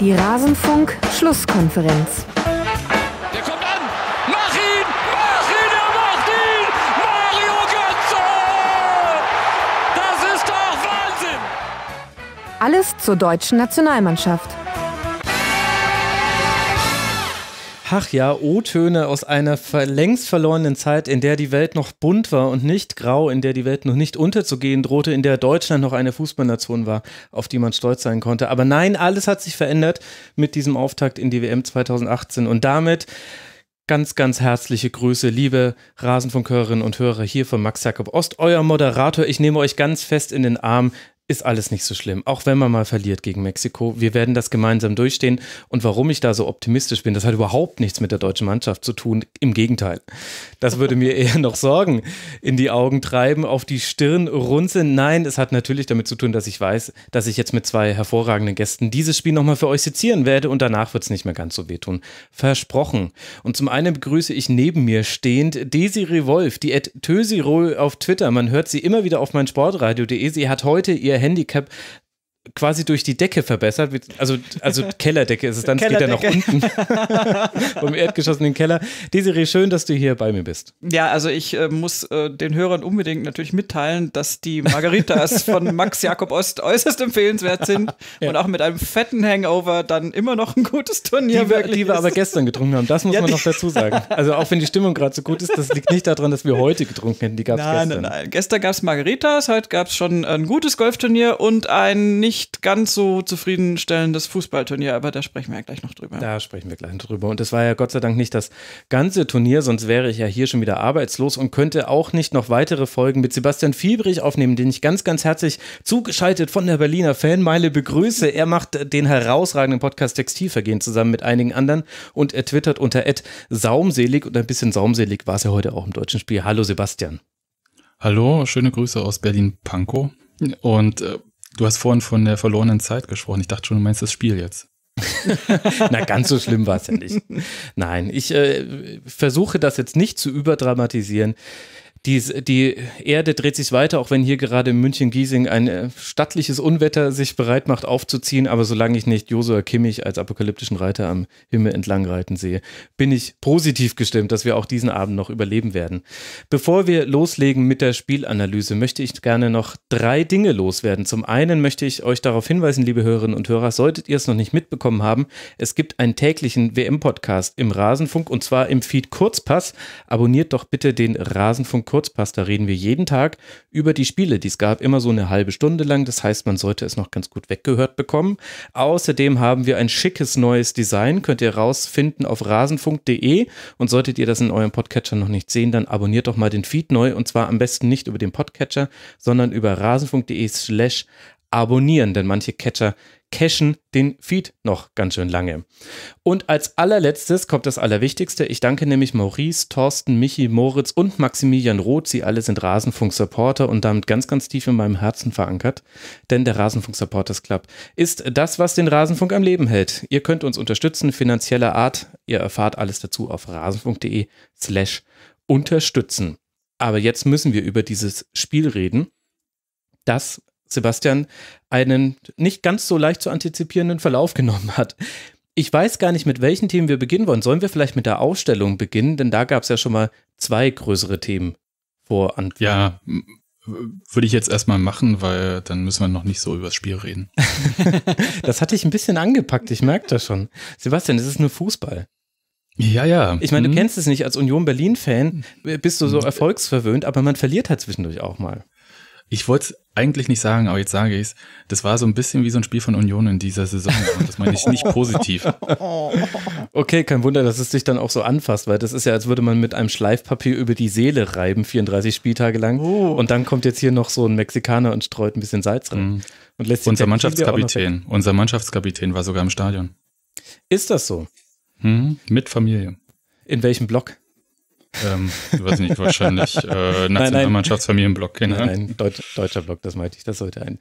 Die Rasenfunk Schlusskonferenz. Der kommt an. Mach ihn! Mach ihn! Er macht ihn! Mario Götze! Das ist doch Wahnsinn! Alles zur deutschen Nationalmannschaft. Ach ja, O-Töne aus einer längst verlorenen Zeit, in der die Welt noch bunt war und nicht grau, in der die Welt noch nicht unterzugehen drohte, in der Deutschland noch eine Fußballnation war, auf die man stolz sein konnte. Aber nein, alles hat sich verändert mit diesem Auftakt in die WM 2018 und damit ganz, ganz herzliche Grüße, liebe Rasenfunkhörerinnen und Hörer hier von Max Jakob Ost, euer Moderator. Ich nehme euch ganz fest in den Arm ist alles nicht so schlimm, auch wenn man mal verliert gegen Mexiko. Wir werden das gemeinsam durchstehen. Und warum ich da so optimistisch bin, das hat überhaupt nichts mit der deutschen Mannschaft zu tun. Im Gegenteil. Das würde mir eher noch Sorgen in die Augen treiben, auf die Stirn runzeln. Nein, es hat natürlich damit zu tun, dass ich weiß, dass ich jetzt mit zwei hervorragenden Gästen dieses Spiel nochmal für euch sezieren werde und danach wird es nicht mehr ganz so wehtun. Versprochen. Und zum einen begrüße ich neben mir stehend Desiree Wolf, die Tösirol auf Twitter. Man hört sie immer wieder auf meinsportradio.de. Sie hat heute ihr Handicap quasi durch die Decke verbessert. Also, also Kellerdecke ist es dann, es geht ja nach unten. Vom Erdgeschoss in den Keller. Desiree, schön, dass du hier bei mir bist. Ja, also ich äh, muss äh, den Hörern unbedingt natürlich mitteilen, dass die Margaritas von Max Jakob Ost äußerst empfehlenswert sind ja. und auch mit einem fetten Hangover dann immer noch ein gutes Turnier die, wirklich Die wir ist. aber gestern getrunken haben, das muss ja, man noch dazu sagen. Also auch wenn die Stimmung gerade so gut ist, das liegt nicht daran, dass wir heute getrunken hätten, die gab es gestern. Nein, nein, nein. Gestern gab es Margaritas, heute gab es schon ein gutes Golfturnier und ein nicht ganz so zufriedenstellendes Fußballturnier, aber da sprechen wir ja gleich noch drüber. Da sprechen wir gleich drüber. Und es war ja Gott sei Dank nicht das ganze Turnier, sonst wäre ich ja hier schon wieder arbeitslos und könnte auch nicht noch weitere Folgen mit Sebastian Fiebrich aufnehmen, den ich ganz, ganz herzlich zugeschaltet von der Berliner Fanmeile begrüße. Er macht den herausragenden Podcast Textilvergehen zusammen mit einigen anderen und er twittert unter Ed saumselig und ein bisschen saumselig war es ja heute auch im deutschen Spiel. Hallo Sebastian. Hallo, schöne Grüße aus Berlin-Pankow. Und äh, Du hast vorhin von der verlorenen Zeit gesprochen. Ich dachte schon, du meinst das Spiel jetzt. Na, ganz so schlimm war es ja nicht. Nein, ich äh, versuche das jetzt nicht zu überdramatisieren die, die Erde dreht sich weiter, auch wenn hier gerade in München-Giesing ein äh, stattliches Unwetter sich bereit macht aufzuziehen. Aber solange ich nicht Josua Kimmich als apokalyptischen Reiter am Himmel entlang reiten sehe, bin ich positiv gestimmt, dass wir auch diesen Abend noch überleben werden. Bevor wir loslegen mit der Spielanalyse, möchte ich gerne noch drei Dinge loswerden. Zum einen möchte ich euch darauf hinweisen, liebe Hörerinnen und Hörer, solltet ihr es noch nicht mitbekommen haben, es gibt einen täglichen WM-Podcast im Rasenfunk und zwar im Feed Kurzpass. Abonniert doch bitte den Rasenfunk Kurzpasta reden wir jeden Tag über die Spiele, die es gab, immer so eine halbe Stunde lang. Das heißt, man sollte es noch ganz gut weggehört bekommen. Außerdem haben wir ein schickes neues Design, könnt ihr rausfinden auf rasenfunk.de. Und solltet ihr das in eurem Podcatcher noch nicht sehen, dann abonniert doch mal den Feed neu. Und zwar am besten nicht über den Podcatcher, sondern über rasenfunk.de slash abonnieren, denn manche Catcher cachen den Feed noch ganz schön lange. Und als allerletztes kommt das Allerwichtigste. Ich danke nämlich Maurice, Thorsten, Michi, Moritz und Maximilian Roth. Sie alle sind Rasenfunk-Supporter und damit ganz, ganz tief in meinem Herzen verankert. Denn der Rasenfunk-Supporters Club ist das, was den Rasenfunk am Leben hält. Ihr könnt uns unterstützen, finanzieller Art. Ihr erfahrt alles dazu auf rasenfunk.de slash unterstützen. Aber jetzt müssen wir über dieses Spiel reden das Sebastian, einen nicht ganz so leicht zu antizipierenden Verlauf genommen hat. Ich weiß gar nicht, mit welchen Themen wir beginnen wollen. Sollen wir vielleicht mit der Ausstellung beginnen? Denn da gab es ja schon mal zwei größere Themen vor Anfang. Ja, würde ich jetzt erstmal machen, weil dann müssen wir noch nicht so übers Spiel reden. das hatte ich ein bisschen angepackt, ich merke das schon. Sebastian, es ist nur Fußball. Ja, ja. Ich meine, du hm. kennst es nicht, als Union Berlin-Fan mhm. bist du so mhm. erfolgsverwöhnt, aber man verliert halt zwischendurch auch mal ich wollte es eigentlich nicht sagen, aber jetzt sage ich es. Das war so ein bisschen wie so ein Spiel von Union in dieser Saison. Und das meine ich nicht positiv. Okay, kein Wunder, dass es dich dann auch so anfasst, weil das ist ja, als würde man mit einem Schleifpapier über die Seele reiben, 34 Spieltage lang. Oh. Und dann kommt jetzt hier noch so ein Mexikaner und streut ein bisschen Salz rein. Mhm. Und lässt unser Mannschaftskapitän, unser Mannschaftskapitän war sogar im Stadion. Ist das so? Mhm. Mit Familie. In welchem Block? ähm, weiß nicht, wahrscheinlich äh, Nationalmannschaftsfamilienblock. Genau. Nein, ne? nein, Deut deutscher Block, das meinte ich. Das sollte ein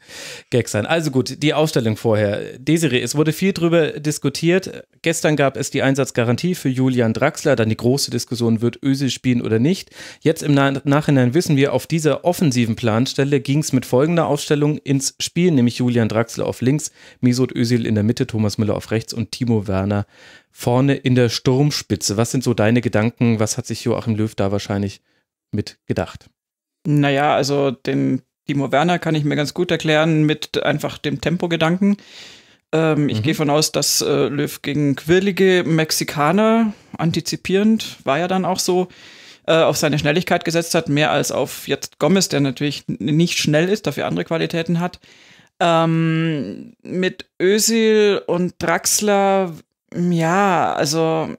Gag sein. Also gut, die Aufstellung vorher. Desiree, es wurde viel drüber diskutiert. Gestern gab es die Einsatzgarantie für Julian Draxler. Dann die große Diskussion, wird Öse spielen oder nicht. Jetzt im Na Nachhinein wissen wir, auf dieser offensiven Planstelle ging es mit folgender Aufstellung ins Spiel, nämlich Julian Draxler auf links, Misot Özil in der Mitte, Thomas Müller auf rechts und Timo Werner vorne in der Sturmspitze. Was sind so deine Gedanken? Was hat sich Joachim Löw da wahrscheinlich mit gedacht? Naja, also den Timo Werner kann ich mir ganz gut erklären mit einfach dem Tempogedanken. Ähm, ich mhm. gehe von aus, dass äh, Löw gegen quirlige Mexikaner antizipierend, war ja dann auch so, äh, auf seine Schnelligkeit gesetzt hat, mehr als auf jetzt Gomez, der natürlich nicht schnell ist, dafür andere Qualitäten hat. Ähm, mit Ösil und Draxler ja, also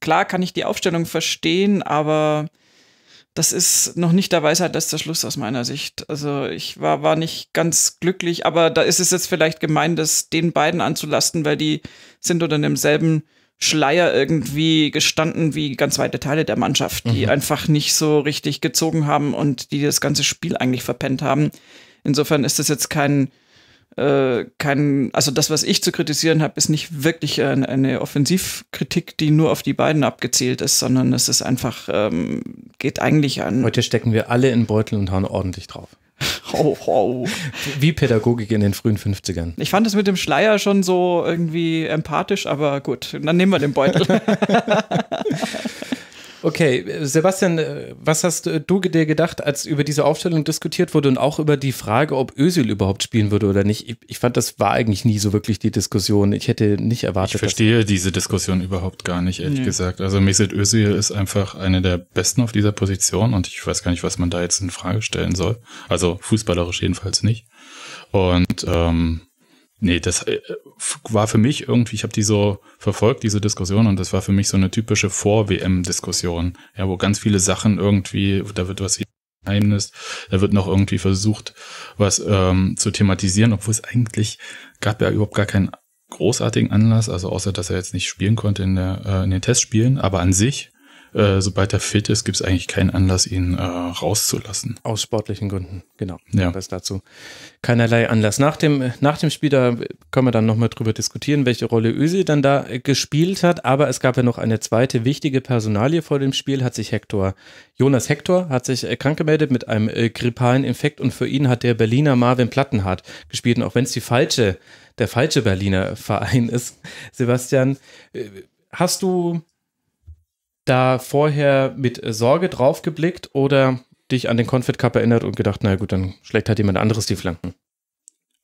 klar kann ich die Aufstellung verstehen, aber das ist noch nicht der Weisheit letzter Schluss aus meiner Sicht. Also ich war, war nicht ganz glücklich, aber da ist es jetzt vielleicht gemein, das den beiden anzulasten, weil die sind unter demselben Schleier irgendwie gestanden wie ganz weite Teile der Mannschaft, die mhm. einfach nicht so richtig gezogen haben und die das ganze Spiel eigentlich verpennt haben. Insofern ist das jetzt kein äh, kein, also das, was ich zu kritisieren habe, ist nicht wirklich eine, eine Offensivkritik, die nur auf die beiden abgezielt ist, sondern es ist einfach, ähm, geht eigentlich an. Heute stecken wir alle in Beutel und hauen ordentlich drauf. Oh, oh. Wie Pädagogik in den frühen 50ern. Ich fand es mit dem Schleier schon so irgendwie empathisch, aber gut, dann nehmen wir den Beutel. Okay, Sebastian, äh, was hast du dir gedacht, als über diese Aufstellung diskutiert wurde und auch über die Frage, ob Özil überhaupt spielen würde oder nicht? Ich, ich fand, das war eigentlich nie so wirklich die Diskussion. Ich hätte nicht erwartet. Ich verstehe diese Diskussion überhaupt gar nicht, ehrlich nee. gesagt. Also Mesut Özil ist einfach einer der Besten auf dieser Position und ich weiß gar nicht, was man da jetzt in Frage stellen soll. Also fußballerisch jedenfalls nicht. Und ähm, Nee, das äh, war für mich irgendwie, ich habe die so verfolgt, diese Diskussion, und das war für mich so eine typische Vor-WM-Diskussion, ja, wo ganz viele Sachen irgendwie, da wird was Geheimnis, da wird noch irgendwie versucht, was ähm, zu thematisieren, obwohl es eigentlich gab ja überhaupt gar keinen großartigen Anlass, also außer dass er jetzt nicht spielen konnte in, der, äh, in den Testspielen, aber an sich äh, sobald er fit ist, gibt es eigentlich keinen Anlass, ihn äh, rauszulassen. Aus sportlichen Gründen, genau. Ja. Das dazu keinerlei Anlass. Nach dem, nach dem Spiel, da können wir dann nochmal drüber diskutieren, welche Rolle Özil dann da äh, gespielt hat. Aber es gab ja noch eine zweite wichtige Personalie vor dem Spiel, hat sich Hector, Jonas Hector, hat sich äh, krank gemeldet mit einem äh, grippalen Infekt und für ihn hat der Berliner Marvin Plattenhardt gespielt. Und auch wenn es die falsche, der falsche Berliner Verein ist, Sebastian, hast du da vorher mit Sorge drauf geblickt oder dich an den Confit Cup erinnert und gedacht, na gut, dann schlägt halt jemand anderes die Flanken?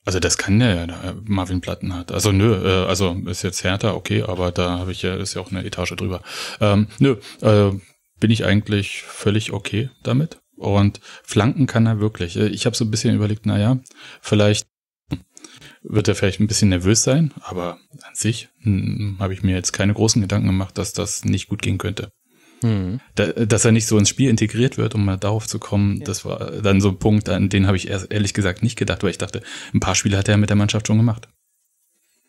Also das kann der ja, der Marvin Platten hat. Also nö, äh, also ist jetzt härter, okay, aber da habe ich ja, ist ja auch eine Etage drüber. Ähm, nö, äh, bin ich eigentlich völlig okay damit. Und Flanken kann er wirklich. Äh, ich habe so ein bisschen überlegt, naja, vielleicht wird er vielleicht ein bisschen nervös sein, aber an sich hm, habe ich mir jetzt keine großen Gedanken gemacht, dass das nicht gut gehen könnte. Hm. Da, dass er nicht so ins Spiel integriert wird, um mal darauf zu kommen, ja. das war dann so ein Punkt, an den habe ich ehrlich gesagt nicht gedacht, weil ich dachte, ein paar Spiele hat er mit der Mannschaft schon gemacht.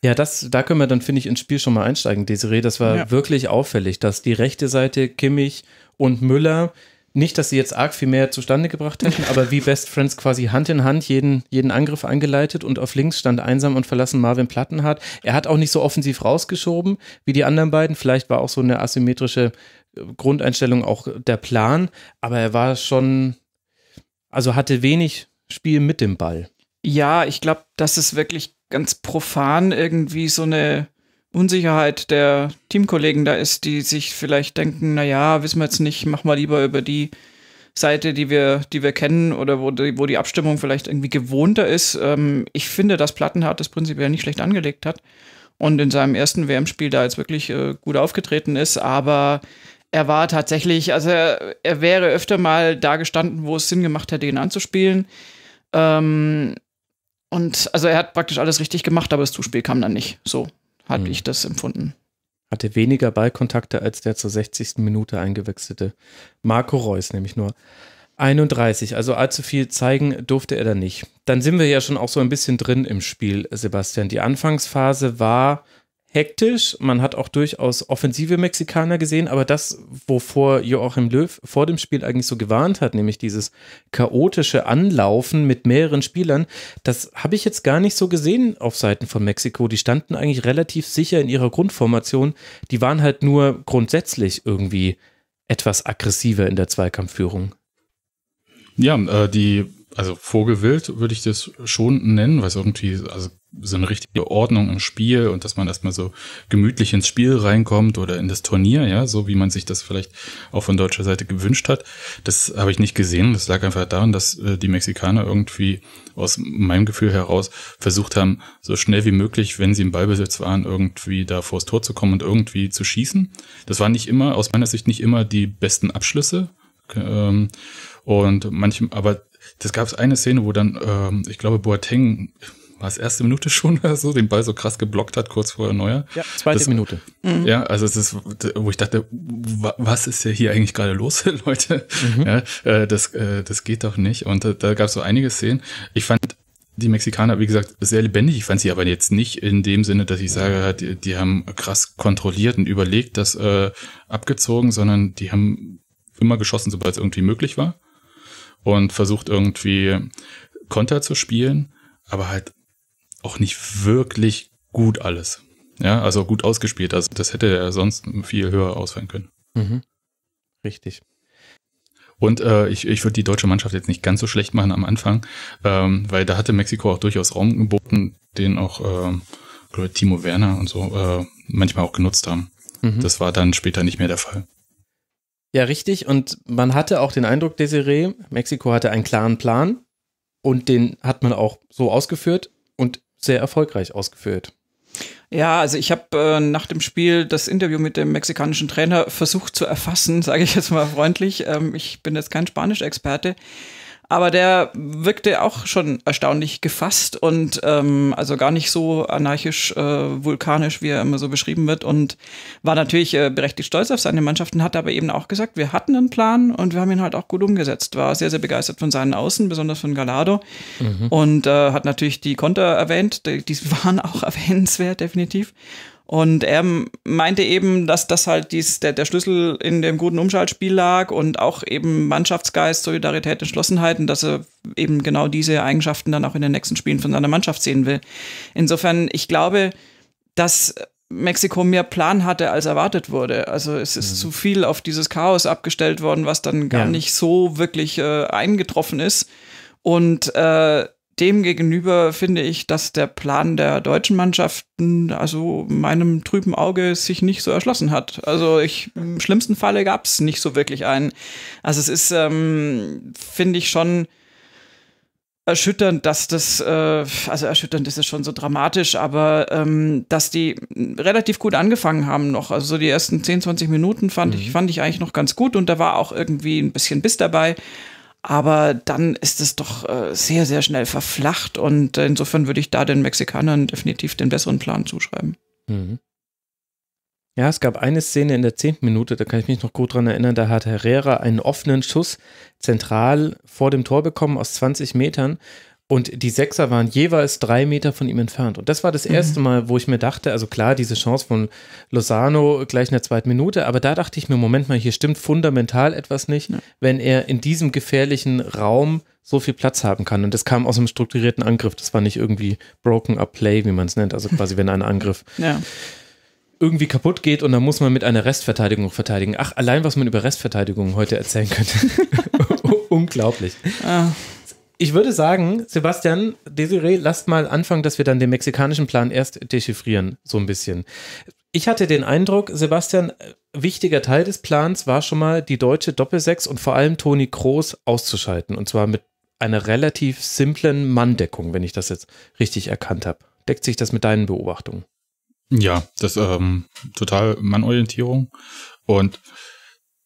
Ja, das, da können wir dann, finde ich, ins Spiel schon mal einsteigen, Desiree. Das war ja. wirklich auffällig, dass die rechte Seite Kimmich und Müller nicht, dass sie jetzt arg viel mehr zustande gebracht hätten, aber wie Best Friends quasi Hand in Hand jeden, jeden Angriff angeleitet und auf links stand einsam und verlassen Marvin Plattenhardt. Er hat auch nicht so offensiv rausgeschoben wie die anderen beiden. Vielleicht war auch so eine asymmetrische äh, Grundeinstellung auch der Plan, aber er war schon, also hatte wenig Spiel mit dem Ball. Ja, ich glaube, das ist wirklich ganz profan irgendwie so eine Unsicherheit der Teamkollegen da ist, die sich vielleicht denken, naja, wissen wir jetzt nicht, mach mal lieber über die Seite, die wir, die wir kennen oder wo die, wo die Abstimmung vielleicht irgendwie gewohnter ist. Ähm, ich finde, dass Plattenhardt das prinzipiell nicht schlecht angelegt hat und in seinem ersten WM-Spiel da jetzt wirklich äh, gut aufgetreten ist, aber er war tatsächlich, also er, er, wäre öfter mal da gestanden, wo es Sinn gemacht hätte, ihn anzuspielen. Ähm, und also er hat praktisch alles richtig gemacht, aber das Zuspiel kam dann nicht. So. Hatte hm. ich das empfunden. Hatte weniger Ballkontakte als der zur 60. Minute eingewechselte Marco Reus, nämlich nur 31. Also allzu viel zeigen durfte er da nicht. Dann sind wir ja schon auch so ein bisschen drin im Spiel, Sebastian. Die Anfangsphase war hektisch. Man hat auch durchaus offensive Mexikaner gesehen, aber das, wovor Joachim Löw vor dem Spiel eigentlich so gewarnt hat, nämlich dieses chaotische Anlaufen mit mehreren Spielern, das habe ich jetzt gar nicht so gesehen auf Seiten von Mexiko. Die standen eigentlich relativ sicher in ihrer Grundformation. Die waren halt nur grundsätzlich irgendwie etwas aggressiver in der Zweikampfführung. Ja, äh, die also Vogelwild würde ich das schon nennen, weil es irgendwie, also so eine richtige Ordnung im Spiel und dass man erstmal so gemütlich ins Spiel reinkommt oder in das Turnier, ja, so wie man sich das vielleicht auch von deutscher Seite gewünscht hat. Das habe ich nicht gesehen. Das lag einfach daran, dass äh, die Mexikaner irgendwie aus meinem Gefühl heraus versucht haben, so schnell wie möglich, wenn sie im Ballbesitz waren, irgendwie da vors Tor zu kommen und irgendwie zu schießen. Das waren nicht immer, aus meiner Sicht nicht immer die besten Abschlüsse. Ähm, und manchem, aber das gab es eine Szene, wo dann, ähm, ich glaube, Boateng war es erste Minute schon oder so, den Ball so krass geblockt hat, kurz vor Neuer. Ja, zweite das, Minute. Mhm. Ja, also es ist, wo ich dachte, was ist ja hier eigentlich gerade los, Leute? Mhm. Ja, äh, das, äh, das geht doch nicht. Und äh, da gab es so einige Szenen. Ich fand die Mexikaner, wie gesagt, sehr lebendig. Ich fand sie aber jetzt nicht in dem Sinne, dass ich sage, die, die haben krass kontrolliert und überlegt, das äh, abgezogen, sondern die haben immer geschossen, sobald es irgendwie möglich war. Und versucht irgendwie Konter zu spielen, aber halt auch nicht wirklich gut alles. Ja, also gut ausgespielt. Also das hätte er sonst viel höher ausfallen können. Mhm. Richtig. Und äh, ich, ich würde die deutsche Mannschaft jetzt nicht ganz so schlecht machen am Anfang, ähm, weil da hatte Mexiko auch durchaus Raum geboten, den auch äh, Timo Werner und so äh, manchmal auch genutzt haben. Mhm. Das war dann später nicht mehr der Fall. Ja, richtig. Und man hatte auch den Eindruck, Desiree, Mexiko hatte einen klaren Plan und den hat man auch so ausgeführt. Und sehr erfolgreich ausgeführt. Ja, also ich habe äh, nach dem Spiel das Interview mit dem mexikanischen Trainer versucht zu erfassen, sage ich jetzt mal freundlich. Ähm, ich bin jetzt kein Spanisch-Experte. Aber der wirkte auch schon erstaunlich gefasst und ähm, also gar nicht so anarchisch, äh, vulkanisch, wie er immer so beschrieben wird. Und war natürlich äh, berechtigt stolz auf seine Mannschaften, hat aber eben auch gesagt, wir hatten einen Plan und wir haben ihn halt auch gut umgesetzt. War sehr, sehr begeistert von seinen Außen, besonders von Gallardo. Mhm. Und äh, hat natürlich die Konter erwähnt, die, die waren auch erwähnenswert, definitiv. Und er meinte eben, dass das halt dies, der, der Schlüssel in dem guten Umschaltspiel lag und auch eben Mannschaftsgeist, Solidarität, Entschlossenheit und dass er eben genau diese Eigenschaften dann auch in den nächsten Spielen von seiner Mannschaft sehen will. Insofern, ich glaube, dass Mexiko mehr Plan hatte, als erwartet wurde. Also es ist mhm. zu viel auf dieses Chaos abgestellt worden, was dann gar ja. nicht so wirklich äh, eingetroffen ist. Und äh, Demgegenüber finde ich, dass der Plan der deutschen Mannschaften, also meinem trüben Auge, sich nicht so erschlossen hat. Also ich, im schlimmsten Falle gab es nicht so wirklich einen. Also es ist, ähm, finde ich schon erschütternd, dass das, äh, also erschütternd ist es schon so dramatisch, aber ähm, dass die relativ gut angefangen haben noch. Also so die ersten 10, 20 Minuten fand, mhm. ich, fand ich eigentlich noch ganz gut und da war auch irgendwie ein bisschen Biss dabei aber dann ist es doch äh, sehr, sehr schnell verflacht und insofern würde ich da den Mexikanern definitiv den besseren Plan zuschreiben. Mhm. Ja, es gab eine Szene in der zehnten Minute, da kann ich mich noch gut dran erinnern, da hat Herrera einen offenen Schuss zentral vor dem Tor bekommen aus 20 Metern und die Sechser waren jeweils drei Meter von ihm entfernt. Und das war das mhm. erste Mal, wo ich mir dachte, also klar, diese Chance von Lozano gleich in der zweiten Minute, aber da dachte ich mir, Moment mal, hier stimmt fundamental etwas nicht, ja. wenn er in diesem gefährlichen Raum so viel Platz haben kann. Und das kam aus einem strukturierten Angriff. Das war nicht irgendwie Broken Up Play, wie man es nennt. Also quasi, wenn ein Angriff ja. irgendwie kaputt geht und dann muss man mit einer Restverteidigung verteidigen. Ach, allein was man über Restverteidigung heute erzählen könnte. Unglaublich. Ah ich würde sagen, Sebastian, Desiree, lasst mal anfangen, dass wir dann den mexikanischen Plan erst dechiffrieren, so ein bisschen. Ich hatte den Eindruck, Sebastian, äh, wichtiger Teil des Plans war schon mal, die deutsche Doppelsechs und vor allem Toni Kroos auszuschalten. Und zwar mit einer relativ simplen Manndeckung, wenn ich das jetzt richtig erkannt habe. Deckt sich das mit deinen Beobachtungen? Ja, das ähm, total Mannorientierung. Und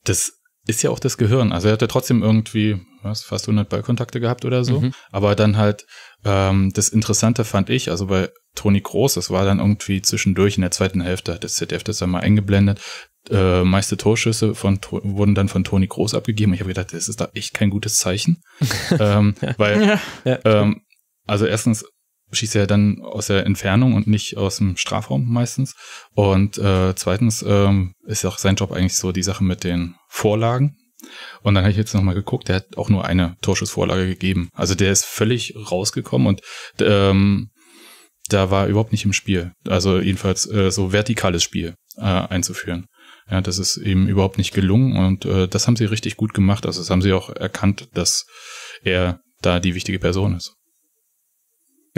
das ist ja auch das Gehirn. Also er hatte trotzdem irgendwie was, fast 100 Ballkontakte gehabt oder so. Mhm. Aber dann halt ähm, das Interessante fand ich, also bei Toni Groß, das war dann irgendwie zwischendurch in der zweiten Hälfte, hat das ZDF das dann mal eingeblendet. Äh, meiste Torschüsse von, wurden dann von Toni Groß abgegeben. Ich habe gedacht, das ist da echt kein gutes Zeichen. ähm, weil, ja. ähm, also erstens schießt er dann aus der Entfernung und nicht aus dem Strafraum meistens. Und äh, zweitens ähm, ist auch sein Job eigentlich so die Sache mit den Vorlagen. Und dann habe ich jetzt nochmal geguckt, der hat auch nur eine Torschussvorlage gegeben. Also der ist völlig rausgekommen und ähm, da war überhaupt nicht im Spiel. Also jedenfalls äh, so vertikales Spiel äh, einzuführen. Ja, das ist ihm überhaupt nicht gelungen und äh, das haben sie richtig gut gemacht. Also das haben sie auch erkannt, dass er da die wichtige Person ist.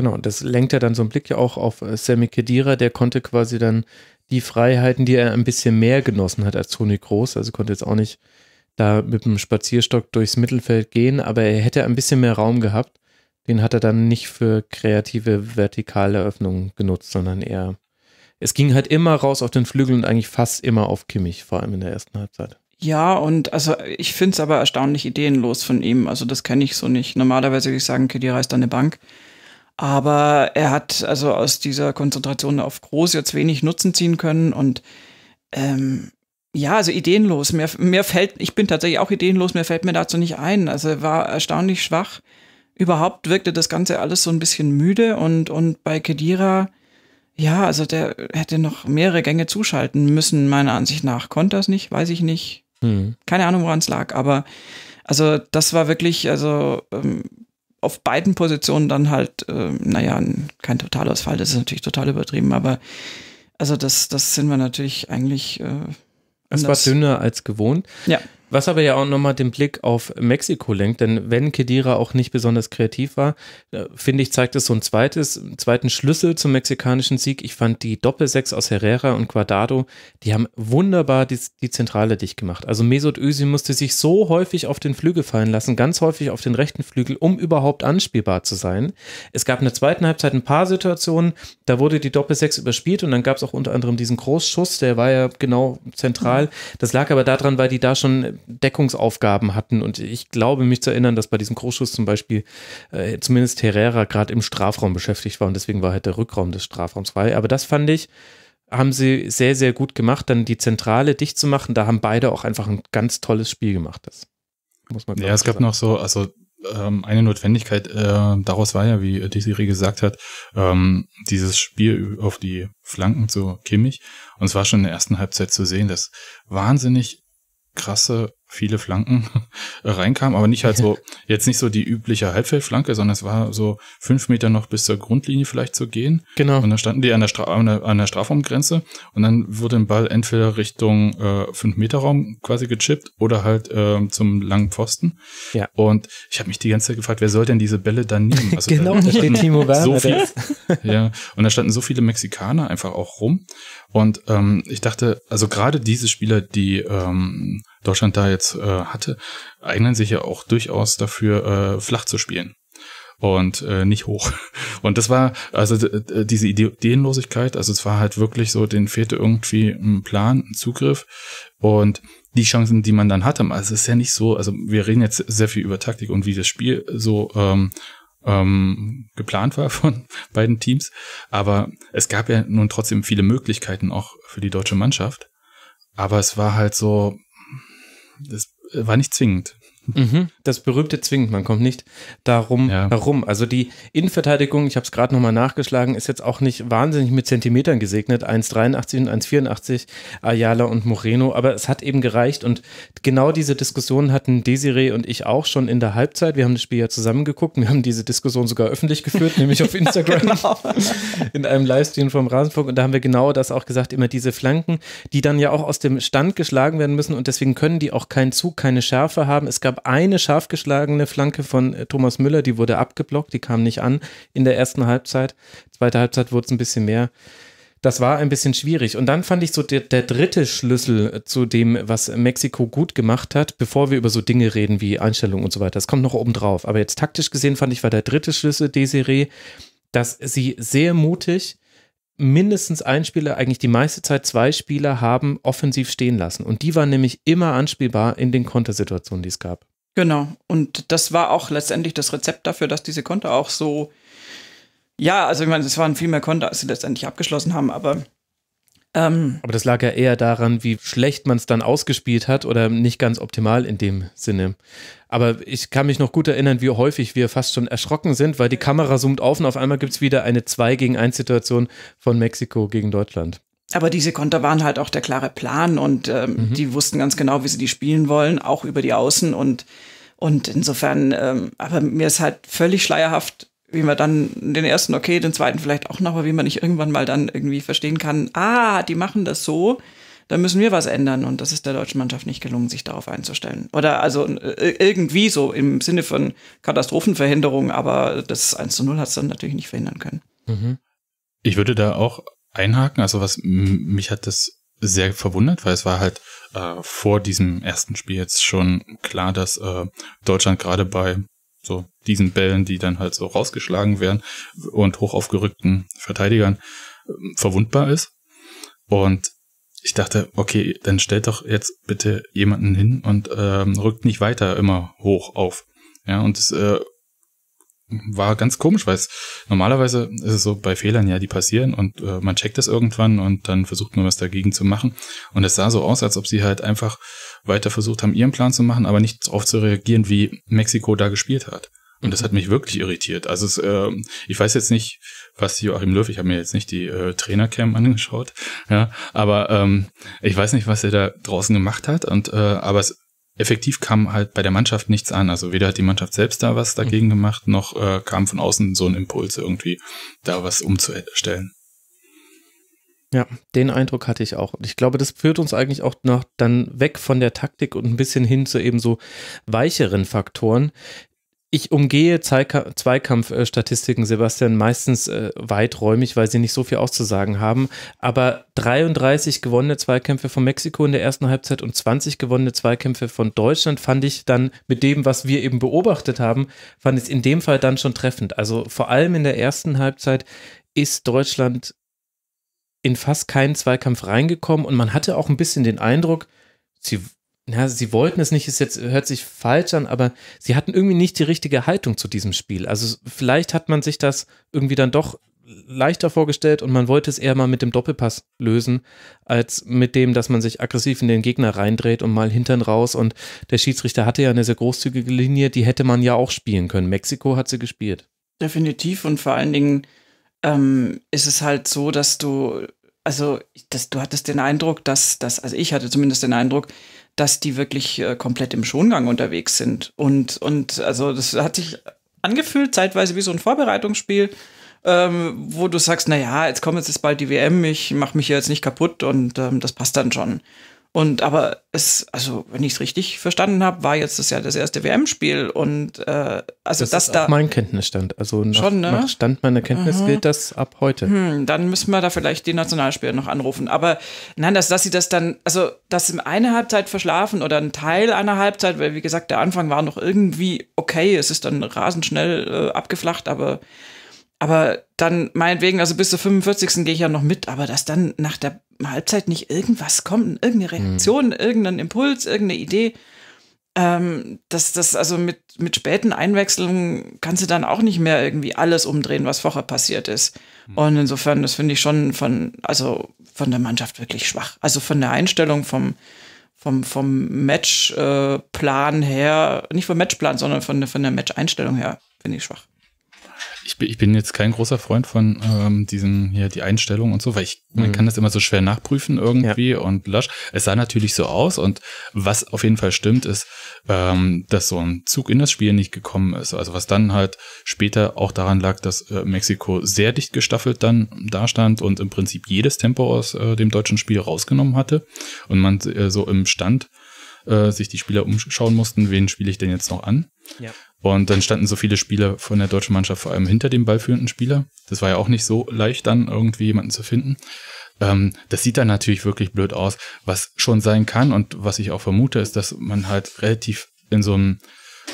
Genau, das lenkt ja dann so einen Blick ja auch auf äh, Sammy Kedira, der konnte quasi dann die Freiheiten, die er ein bisschen mehr genossen hat als Toni Groß, also konnte jetzt auch nicht da mit dem Spazierstock durchs Mittelfeld gehen, aber er hätte ein bisschen mehr Raum gehabt. Den hat er dann nicht für kreative vertikale Eröffnungen genutzt, sondern eher. Es ging halt immer raus auf den Flügel und eigentlich fast immer auf Kimmich, vor allem in der ersten Halbzeit. Ja, und also ich finde es aber erstaunlich ideenlos von ihm. Also das kenne ich so nicht. Normalerweise würde ich sagen, Kedira ist da eine Bank. Aber er hat also aus dieser Konzentration auf Groß jetzt wenig Nutzen ziehen können und ähm, ja, also ideenlos. Mir, mir fällt, ich bin tatsächlich auch ideenlos, mir fällt mir dazu nicht ein. Also war erstaunlich schwach. Überhaupt wirkte das Ganze alles so ein bisschen müde und, und bei Kedira, ja, also der hätte noch mehrere Gänge zuschalten müssen, meiner Ansicht nach. Konnte das nicht, weiß ich nicht. Hm. Keine Ahnung, woran es lag, aber also das war wirklich, also ähm, auf beiden Positionen dann halt, äh, naja, kein Totalausfall, das ist natürlich total übertrieben, aber also das, das sind wir natürlich eigentlich. Äh, es war dünner als gewohnt. Ja. Was aber ja auch nochmal den Blick auf Mexiko lenkt, denn wenn Kedira auch nicht besonders kreativ war, äh, finde ich, zeigt es so ein zweites, zweiten Schlüssel zum mexikanischen Sieg. Ich fand die Doppelsechs aus Herrera und Quadrado, die haben wunderbar die, die Zentrale dicht gemacht. Also Mesut Özil musste sich so häufig auf den Flügel fallen lassen, ganz häufig auf den rechten Flügel, um überhaupt anspielbar zu sein. Es gab in der zweiten Halbzeit ein paar Situationen, da wurde die Doppelsechs überspielt und dann gab es auch unter anderem diesen Großschuss, der war ja genau zentral. Das lag aber daran, weil die da schon Deckungsaufgaben hatten. Und ich glaube, mich zu erinnern, dass bei diesem Großschuss zum Beispiel äh, zumindest Herrera gerade im Strafraum beschäftigt war und deswegen war halt der Rückraum des Strafraums frei. Aber das fand ich, haben sie sehr, sehr gut gemacht, dann die Zentrale dicht zu machen. Da haben beide auch einfach ein ganz tolles Spiel gemacht. Das muss man Ja, es gab sagen. noch so, also ähm, eine Notwendigkeit äh, daraus war ja, wie die Desiree gesagt hat, ähm, dieses Spiel auf die Flanken zu Kimmich. Und es war schon in der ersten Halbzeit zu sehen, dass wahnsinnig krasse viele Flanken reinkamen, aber nicht halt so, jetzt nicht so die übliche Halbfeldflanke, sondern es war so fünf Meter noch bis zur Grundlinie vielleicht zu gehen. Genau. Und dann standen die an der, Stra an der, an der Strafraumgrenze und dann wurde ein Ball entweder Richtung äh, fünf Meter Raum quasi gechippt oder halt äh, zum langen Pfosten. Ja. Und ich habe mich die ganze Zeit gefragt, wer soll denn diese Bälle dann nehmen? Also äh, genau, da, da steht Timo Werner. So viel, ja, und da standen so viele Mexikaner einfach auch rum. Und ähm, ich dachte, also gerade diese Spieler, die ähm, Deutschland da jetzt äh, hatte, eignen sich ja auch durchaus dafür, äh, flach zu spielen und äh, nicht hoch. Und das war also diese Ideenlosigkeit, also es war halt wirklich so, den fehlte irgendwie ein Plan, ein Zugriff und die Chancen, die man dann hatte. Also es ist ja nicht so, also wir reden jetzt sehr viel über Taktik und wie das Spiel so ähm, ähm, geplant war von beiden Teams. Aber es gab ja nun trotzdem viele Möglichkeiten auch für die deutsche Mannschaft. Aber es war halt so, das war nicht zwingend. Mhm. Das berühmte zwingt, man kommt nicht darum ja. herum. Also die Innenverteidigung, ich habe es gerade nochmal nachgeschlagen, ist jetzt auch nicht wahnsinnig mit Zentimetern gesegnet. 1,83 und 1,84 Ayala und Moreno, aber es hat eben gereicht und genau diese Diskussion hatten Desiree und ich auch schon in der Halbzeit. Wir haben das Spiel ja zusammengeguckt wir haben diese Diskussion sogar öffentlich geführt, nämlich auf Instagram ja, genau. in einem Livestream vom Rasenfunk und da haben wir genau das auch gesagt, immer diese Flanken, die dann ja auch aus dem Stand geschlagen werden müssen und deswegen können die auch keinen Zug, keine Schärfe haben. Es gab eine scharf geschlagene Flanke von äh, Thomas Müller, die wurde abgeblockt, die kam nicht an in der ersten Halbzeit. Zweite Halbzeit wurde es ein bisschen mehr das war ein bisschen schwierig. Und dann fand ich so der, der, dritte Schlüssel äh, zu dem, was Mexiko gut gemacht hat, bevor wir über so Dinge reden wie Einstellung und so weiter. Das kommt noch oben drauf. Aber jetzt taktisch gesehen fand ich, war der dritte Schlüssel Desiree, dass sie sehr mutig mindestens ein Spieler, eigentlich die meiste Zeit zwei Spieler haben offensiv stehen lassen. Und die waren nämlich immer anspielbar in den Kontersituationen, die es gab. Genau. Und das war auch letztendlich das Rezept dafür, dass diese Konter auch so, ja, also ich meine, es waren viel mehr Konter, als sie letztendlich abgeschlossen haben, aber ähm, Aber das lag ja eher daran, wie schlecht man es dann ausgespielt hat oder nicht ganz optimal in dem Sinne. Aber ich kann mich noch gut erinnern, wie häufig wir fast schon erschrocken sind, weil die Kamera zoomt auf und auf einmal gibt es wieder eine 2 gegen 1 Situation von Mexiko gegen Deutschland. Aber diese Konter waren halt auch der klare Plan und ähm, mhm. die wussten ganz genau, wie sie die spielen wollen, auch über die Außen und und insofern, ähm, aber mir ist halt völlig schleierhaft, wie man dann den ersten okay, den zweiten vielleicht auch noch, aber wie man nicht irgendwann mal dann irgendwie verstehen kann, ah, die machen das so, dann müssen wir was ändern. Und das ist der deutschen Mannschaft nicht gelungen, sich darauf einzustellen. Oder also äh, irgendwie so im Sinne von Katastrophenverhinderung, aber das 1 zu 0 hat es dann natürlich nicht verhindern können. Mhm. Ich würde da auch einhaken, also was mich hat das sehr verwundert, weil es war halt äh, vor diesem ersten Spiel jetzt schon klar, dass äh, Deutschland gerade bei so diesen Bällen, die dann halt so rausgeschlagen werden und hoch aufgerückten Verteidigern ähm, verwundbar ist. Und ich dachte, okay, dann stellt doch jetzt bitte jemanden hin und ähm, rückt nicht weiter immer hoch auf. Ja, und das äh, war ganz komisch, weil es normalerweise ist es so bei Fehlern, ja, die passieren und äh, man checkt das irgendwann und dann versucht man was dagegen zu machen. Und es sah so aus, als ob sie halt einfach weiter versucht haben, ihren Plan zu machen, aber nicht darauf zu reagieren, wie Mexiko da gespielt hat. Und das hat mhm. mich wirklich irritiert. Also es, äh, ich weiß jetzt nicht, was Joachim Löw, ich habe mir jetzt nicht die äh, Trainercam angeschaut, ja, aber ähm, ich weiß nicht, was er da draußen gemacht hat. Und äh, aber es effektiv kam halt bei der Mannschaft nichts an. Also weder hat die Mannschaft selbst da was mhm. dagegen mhm. gemacht, noch äh, kam von außen so ein Impuls irgendwie, da was umzustellen. Ja, den Eindruck hatte ich auch. Und ich glaube, das führt uns eigentlich auch noch dann weg von der Taktik und ein bisschen hin zu eben so weicheren Faktoren, ich umgehe Zweikampfstatistiken, Sebastian, meistens äh, weiträumig, weil sie nicht so viel auszusagen haben. Aber 33 gewonnene Zweikämpfe von Mexiko in der ersten Halbzeit und 20 gewonnene Zweikämpfe von Deutschland fand ich dann mit dem, was wir eben beobachtet haben, fand ich es in dem Fall dann schon treffend. Also vor allem in der ersten Halbzeit ist Deutschland in fast keinen Zweikampf reingekommen und man hatte auch ein bisschen den Eindruck, sie na, sie wollten es nicht, ist jetzt, hört sich falsch an, aber sie hatten irgendwie nicht die richtige Haltung zu diesem Spiel. Also vielleicht hat man sich das irgendwie dann doch leichter vorgestellt und man wollte es eher mal mit dem Doppelpass lösen, als mit dem, dass man sich aggressiv in den Gegner reindreht und mal hintern raus. Und der Schiedsrichter hatte ja eine sehr großzügige Linie, die hätte man ja auch spielen können. Mexiko hat sie gespielt. Definitiv und vor allen Dingen ähm, ist es halt so, dass du, also das, du hattest den Eindruck, dass, dass, also ich hatte zumindest den Eindruck, dass die wirklich äh, komplett im Schongang unterwegs sind. Und, und also das hat sich angefühlt, zeitweise wie so ein Vorbereitungsspiel, ähm, wo du sagst, naja, jetzt kommt jetzt bald die WM, ich mache mich jetzt nicht kaputt und ähm, das passt dann schon. Und aber es, also wenn ich es richtig verstanden habe, war jetzt das ja das erste WM-Spiel und äh, also das, das ist da. mein Kenntnisstand. Also nach, schon, ne? nach Stand meiner Kenntnis mhm. gilt das ab heute. Hm, dann müssen wir da vielleicht die Nationalspieler noch anrufen. Aber nein, dass, dass sie das dann, also dass sie eine Halbzeit verschlafen oder ein Teil einer Halbzeit, weil wie gesagt, der Anfang war noch irgendwie okay, es ist dann rasend schnell äh, abgeflacht, aber aber dann meinetwegen, also bis zur 45. gehe ich ja noch mit, aber dass dann nach der Halbzeit nicht irgendwas kommt, irgendeine hm. Reaktion, mhm. irgendein Impuls, irgendeine Idee, ähm, dass das also mit, mit späten Einwechslungen kannst du dann auch nicht mehr irgendwie alles umdrehen, was vorher passiert ist. Mhm. Und insofern, das finde ich schon von, also von der Mannschaft wirklich schwach. Also von der Einstellung vom, vom, vom Matchplan äh, her, nicht vom Matchplan, sondern von, von der Match-Einstellung her, finde ich schwach ich, bin, ich bin jetzt kein großer Freund von ähm, diesen hier die Einstellungen und so, weil ich man mhm. kann das immer so schwer nachprüfen irgendwie ja. und lasch. Es sah natürlich so aus und was auf jeden Fall stimmt ist, ähm, dass so ein Zug in das Spiel nicht gekommen ist. Also was dann halt später auch daran lag, dass äh, Mexiko sehr dicht gestaffelt dann dastand und im Prinzip jedes Tempo aus äh, dem deutschen Spiel rausgenommen hatte und man äh, so im Stand äh, sich die Spieler umschauen mussten, wen spiele ich denn jetzt noch an? Ja. Und dann standen so viele Spieler von der deutschen Mannschaft vor allem hinter dem ballführenden Spieler. Das war ja auch nicht so leicht, dann irgendwie jemanden zu finden. Ähm, das sieht dann natürlich wirklich blöd aus. Was schon sein kann und was ich auch vermute, ist, dass man halt relativ in so einem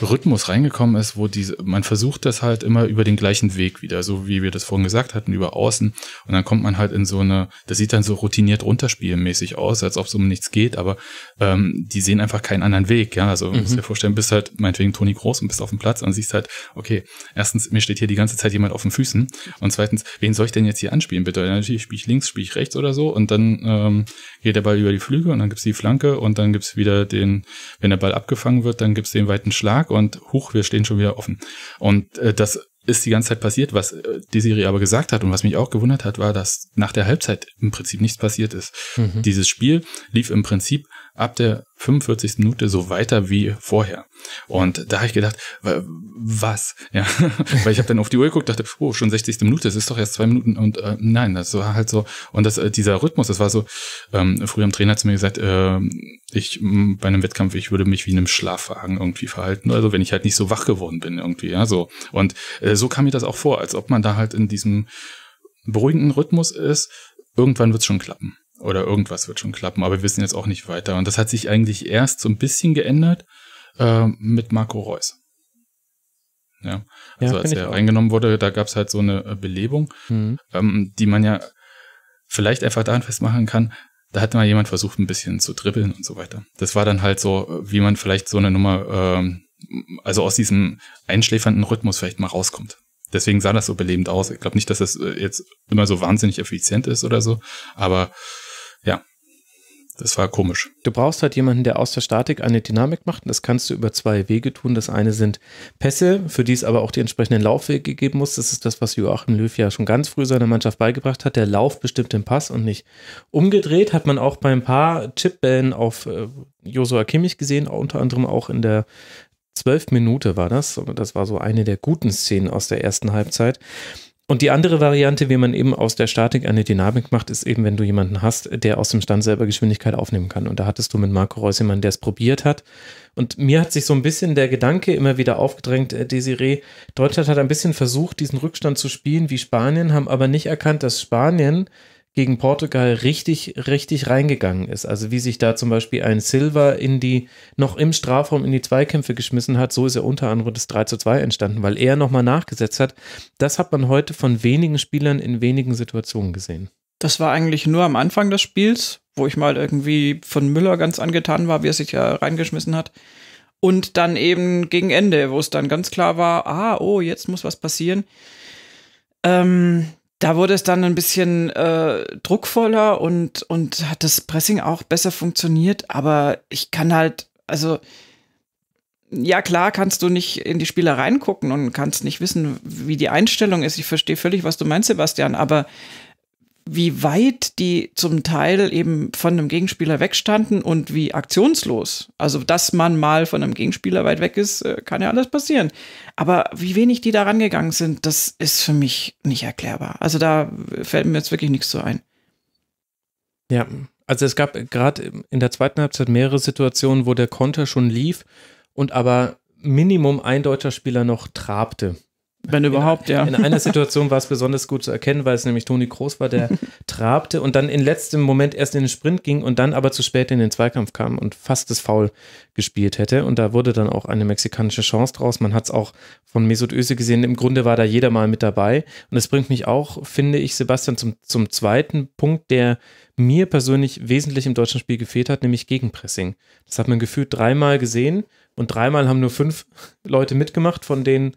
Rhythmus reingekommen ist, wo diese, man versucht das halt immer über den gleichen Weg wieder, so wie wir das vorhin gesagt hatten, über außen. Und dann kommt man halt in so eine, das sieht dann so routiniert runterspielmäßig aus, als ob es um nichts geht, aber ähm, die sehen einfach keinen anderen Weg. Ja, also mhm. musst dir vorstellen, bist halt meinetwegen Toni Groß und bist auf dem Platz und siehst halt, okay, erstens, mir steht hier die ganze Zeit jemand auf den Füßen und zweitens, wen soll ich denn jetzt hier anspielen, bitte? natürlich spiele ich links, spiele ich rechts oder so und dann ähm, geht der Ball über die Flüge und dann gibt's die Flanke und dann gibt's wieder den, wenn der Ball abgefangen wird, dann gibt's den weiten Schlag Tag und huch, wir stehen schon wieder offen. Und äh, das ist die ganze Zeit passiert. Was äh, die Serie aber gesagt hat und was mich auch gewundert hat, war, dass nach der Halbzeit im Prinzip nichts passiert ist. Mhm. Dieses Spiel lief im Prinzip ab der 45. Minute so weiter wie vorher. Und da habe ich gedacht, was? Ja, weil ich habe dann auf die Uhr geguckt, dachte, oh, schon 60. Minute, das ist doch erst zwei Minuten und äh, nein, das war halt so. Und das, äh, dieser Rhythmus, das war so, ähm, früher im Trainer hat zu mir gesagt, äh, ich bei einem Wettkampf, ich würde mich wie in einem Schlafwagen irgendwie verhalten, also wenn ich halt nicht so wach geworden bin irgendwie, ja, so. Und äh, so kam mir das auch vor, als ob man da halt in diesem beruhigenden Rhythmus ist, irgendwann wird es schon klappen. Oder irgendwas wird schon klappen, aber wir wissen jetzt auch nicht weiter. Und das hat sich eigentlich erst so ein bisschen geändert äh, mit Marco Reus. Ja, also ja, als er eingenommen wurde, da gab es halt so eine äh, Belebung, mhm. ähm, die man ja vielleicht einfach daran festmachen kann, da hat mal jemand versucht, ein bisschen zu dribbeln und so weiter. Das war dann halt so, äh, wie man vielleicht so eine Nummer, ähm, also aus diesem einschläfernden Rhythmus vielleicht mal rauskommt. Deswegen sah das so belebend aus. Ich glaube nicht, dass das äh, jetzt immer so wahnsinnig effizient ist oder so, aber das war komisch. Du brauchst halt jemanden, der aus der Statik eine Dynamik macht. Das kannst du über zwei Wege tun. Das eine sind Pässe, für die es aber auch die entsprechenden Laufwege geben muss. Das ist das, was Joachim Löw ja schon ganz früh seiner Mannschaft beigebracht hat. Der Lauf bestimmt den Pass und nicht umgedreht. Hat man auch bei ein paar Chipbällen auf äh, Josua Kimmich gesehen, unter anderem auch in der zwölf Minute war das. Das war so eine der guten Szenen aus der ersten Halbzeit. Und die andere Variante, wie man eben aus der Statik eine Dynamik macht, ist eben, wenn du jemanden hast, der aus dem Stand selber Geschwindigkeit aufnehmen kann. Und da hattest du mit Marco Reus jemanden, der es probiert hat. Und mir hat sich so ein bisschen der Gedanke immer wieder aufgedrängt, äh, Desiree, Deutschland hat ein bisschen versucht, diesen Rückstand zu spielen wie Spanien, haben aber nicht erkannt, dass Spanien gegen Portugal richtig, richtig reingegangen ist. Also wie sich da zum Beispiel ein Silva in die, noch im Strafraum in die Zweikämpfe geschmissen hat, so ist ja unter anderem das 3 zu 2 entstanden, weil er nochmal nachgesetzt hat. Das hat man heute von wenigen Spielern in wenigen Situationen gesehen. Das war eigentlich nur am Anfang des Spiels, wo ich mal irgendwie von Müller ganz angetan war, wie er sich ja reingeschmissen hat. Und dann eben gegen Ende, wo es dann ganz klar war, ah, oh, jetzt muss was passieren. Ähm, da wurde es dann ein bisschen äh, druckvoller und, und hat das Pressing auch besser funktioniert. Aber ich kann halt, also ja klar, kannst du nicht in die Spieler reingucken und kannst nicht wissen, wie die Einstellung ist. Ich verstehe völlig, was du meinst, Sebastian, aber wie weit die zum Teil eben von einem Gegenspieler wegstanden und wie aktionslos. Also, dass man mal von einem Gegenspieler weit weg ist, äh, kann ja alles passieren. Aber wie wenig die da rangegangen sind, das ist für mich nicht erklärbar. Also, da fällt mir jetzt wirklich nichts so ein. Ja, also es gab gerade in der zweiten Halbzeit mehrere Situationen, wo der Konter schon lief und aber Minimum ein deutscher Spieler noch trabte. Wenn überhaupt, in, ja. In einer Situation war es besonders gut zu erkennen, weil es nämlich Toni Groß war, der trabte und dann in letztem Moment erst in den Sprint ging und dann aber zu spät in den Zweikampf kam und fast das Foul gespielt hätte. Und da wurde dann auch eine mexikanische Chance draus. Man hat es auch von Mesut Özil gesehen. Im Grunde war da jeder mal mit dabei. Und das bringt mich auch, finde ich, Sebastian, zum, zum zweiten Punkt, der mir persönlich wesentlich im deutschen Spiel gefehlt hat, nämlich Gegenpressing. Das hat man gefühlt dreimal gesehen und dreimal haben nur fünf Leute mitgemacht, von denen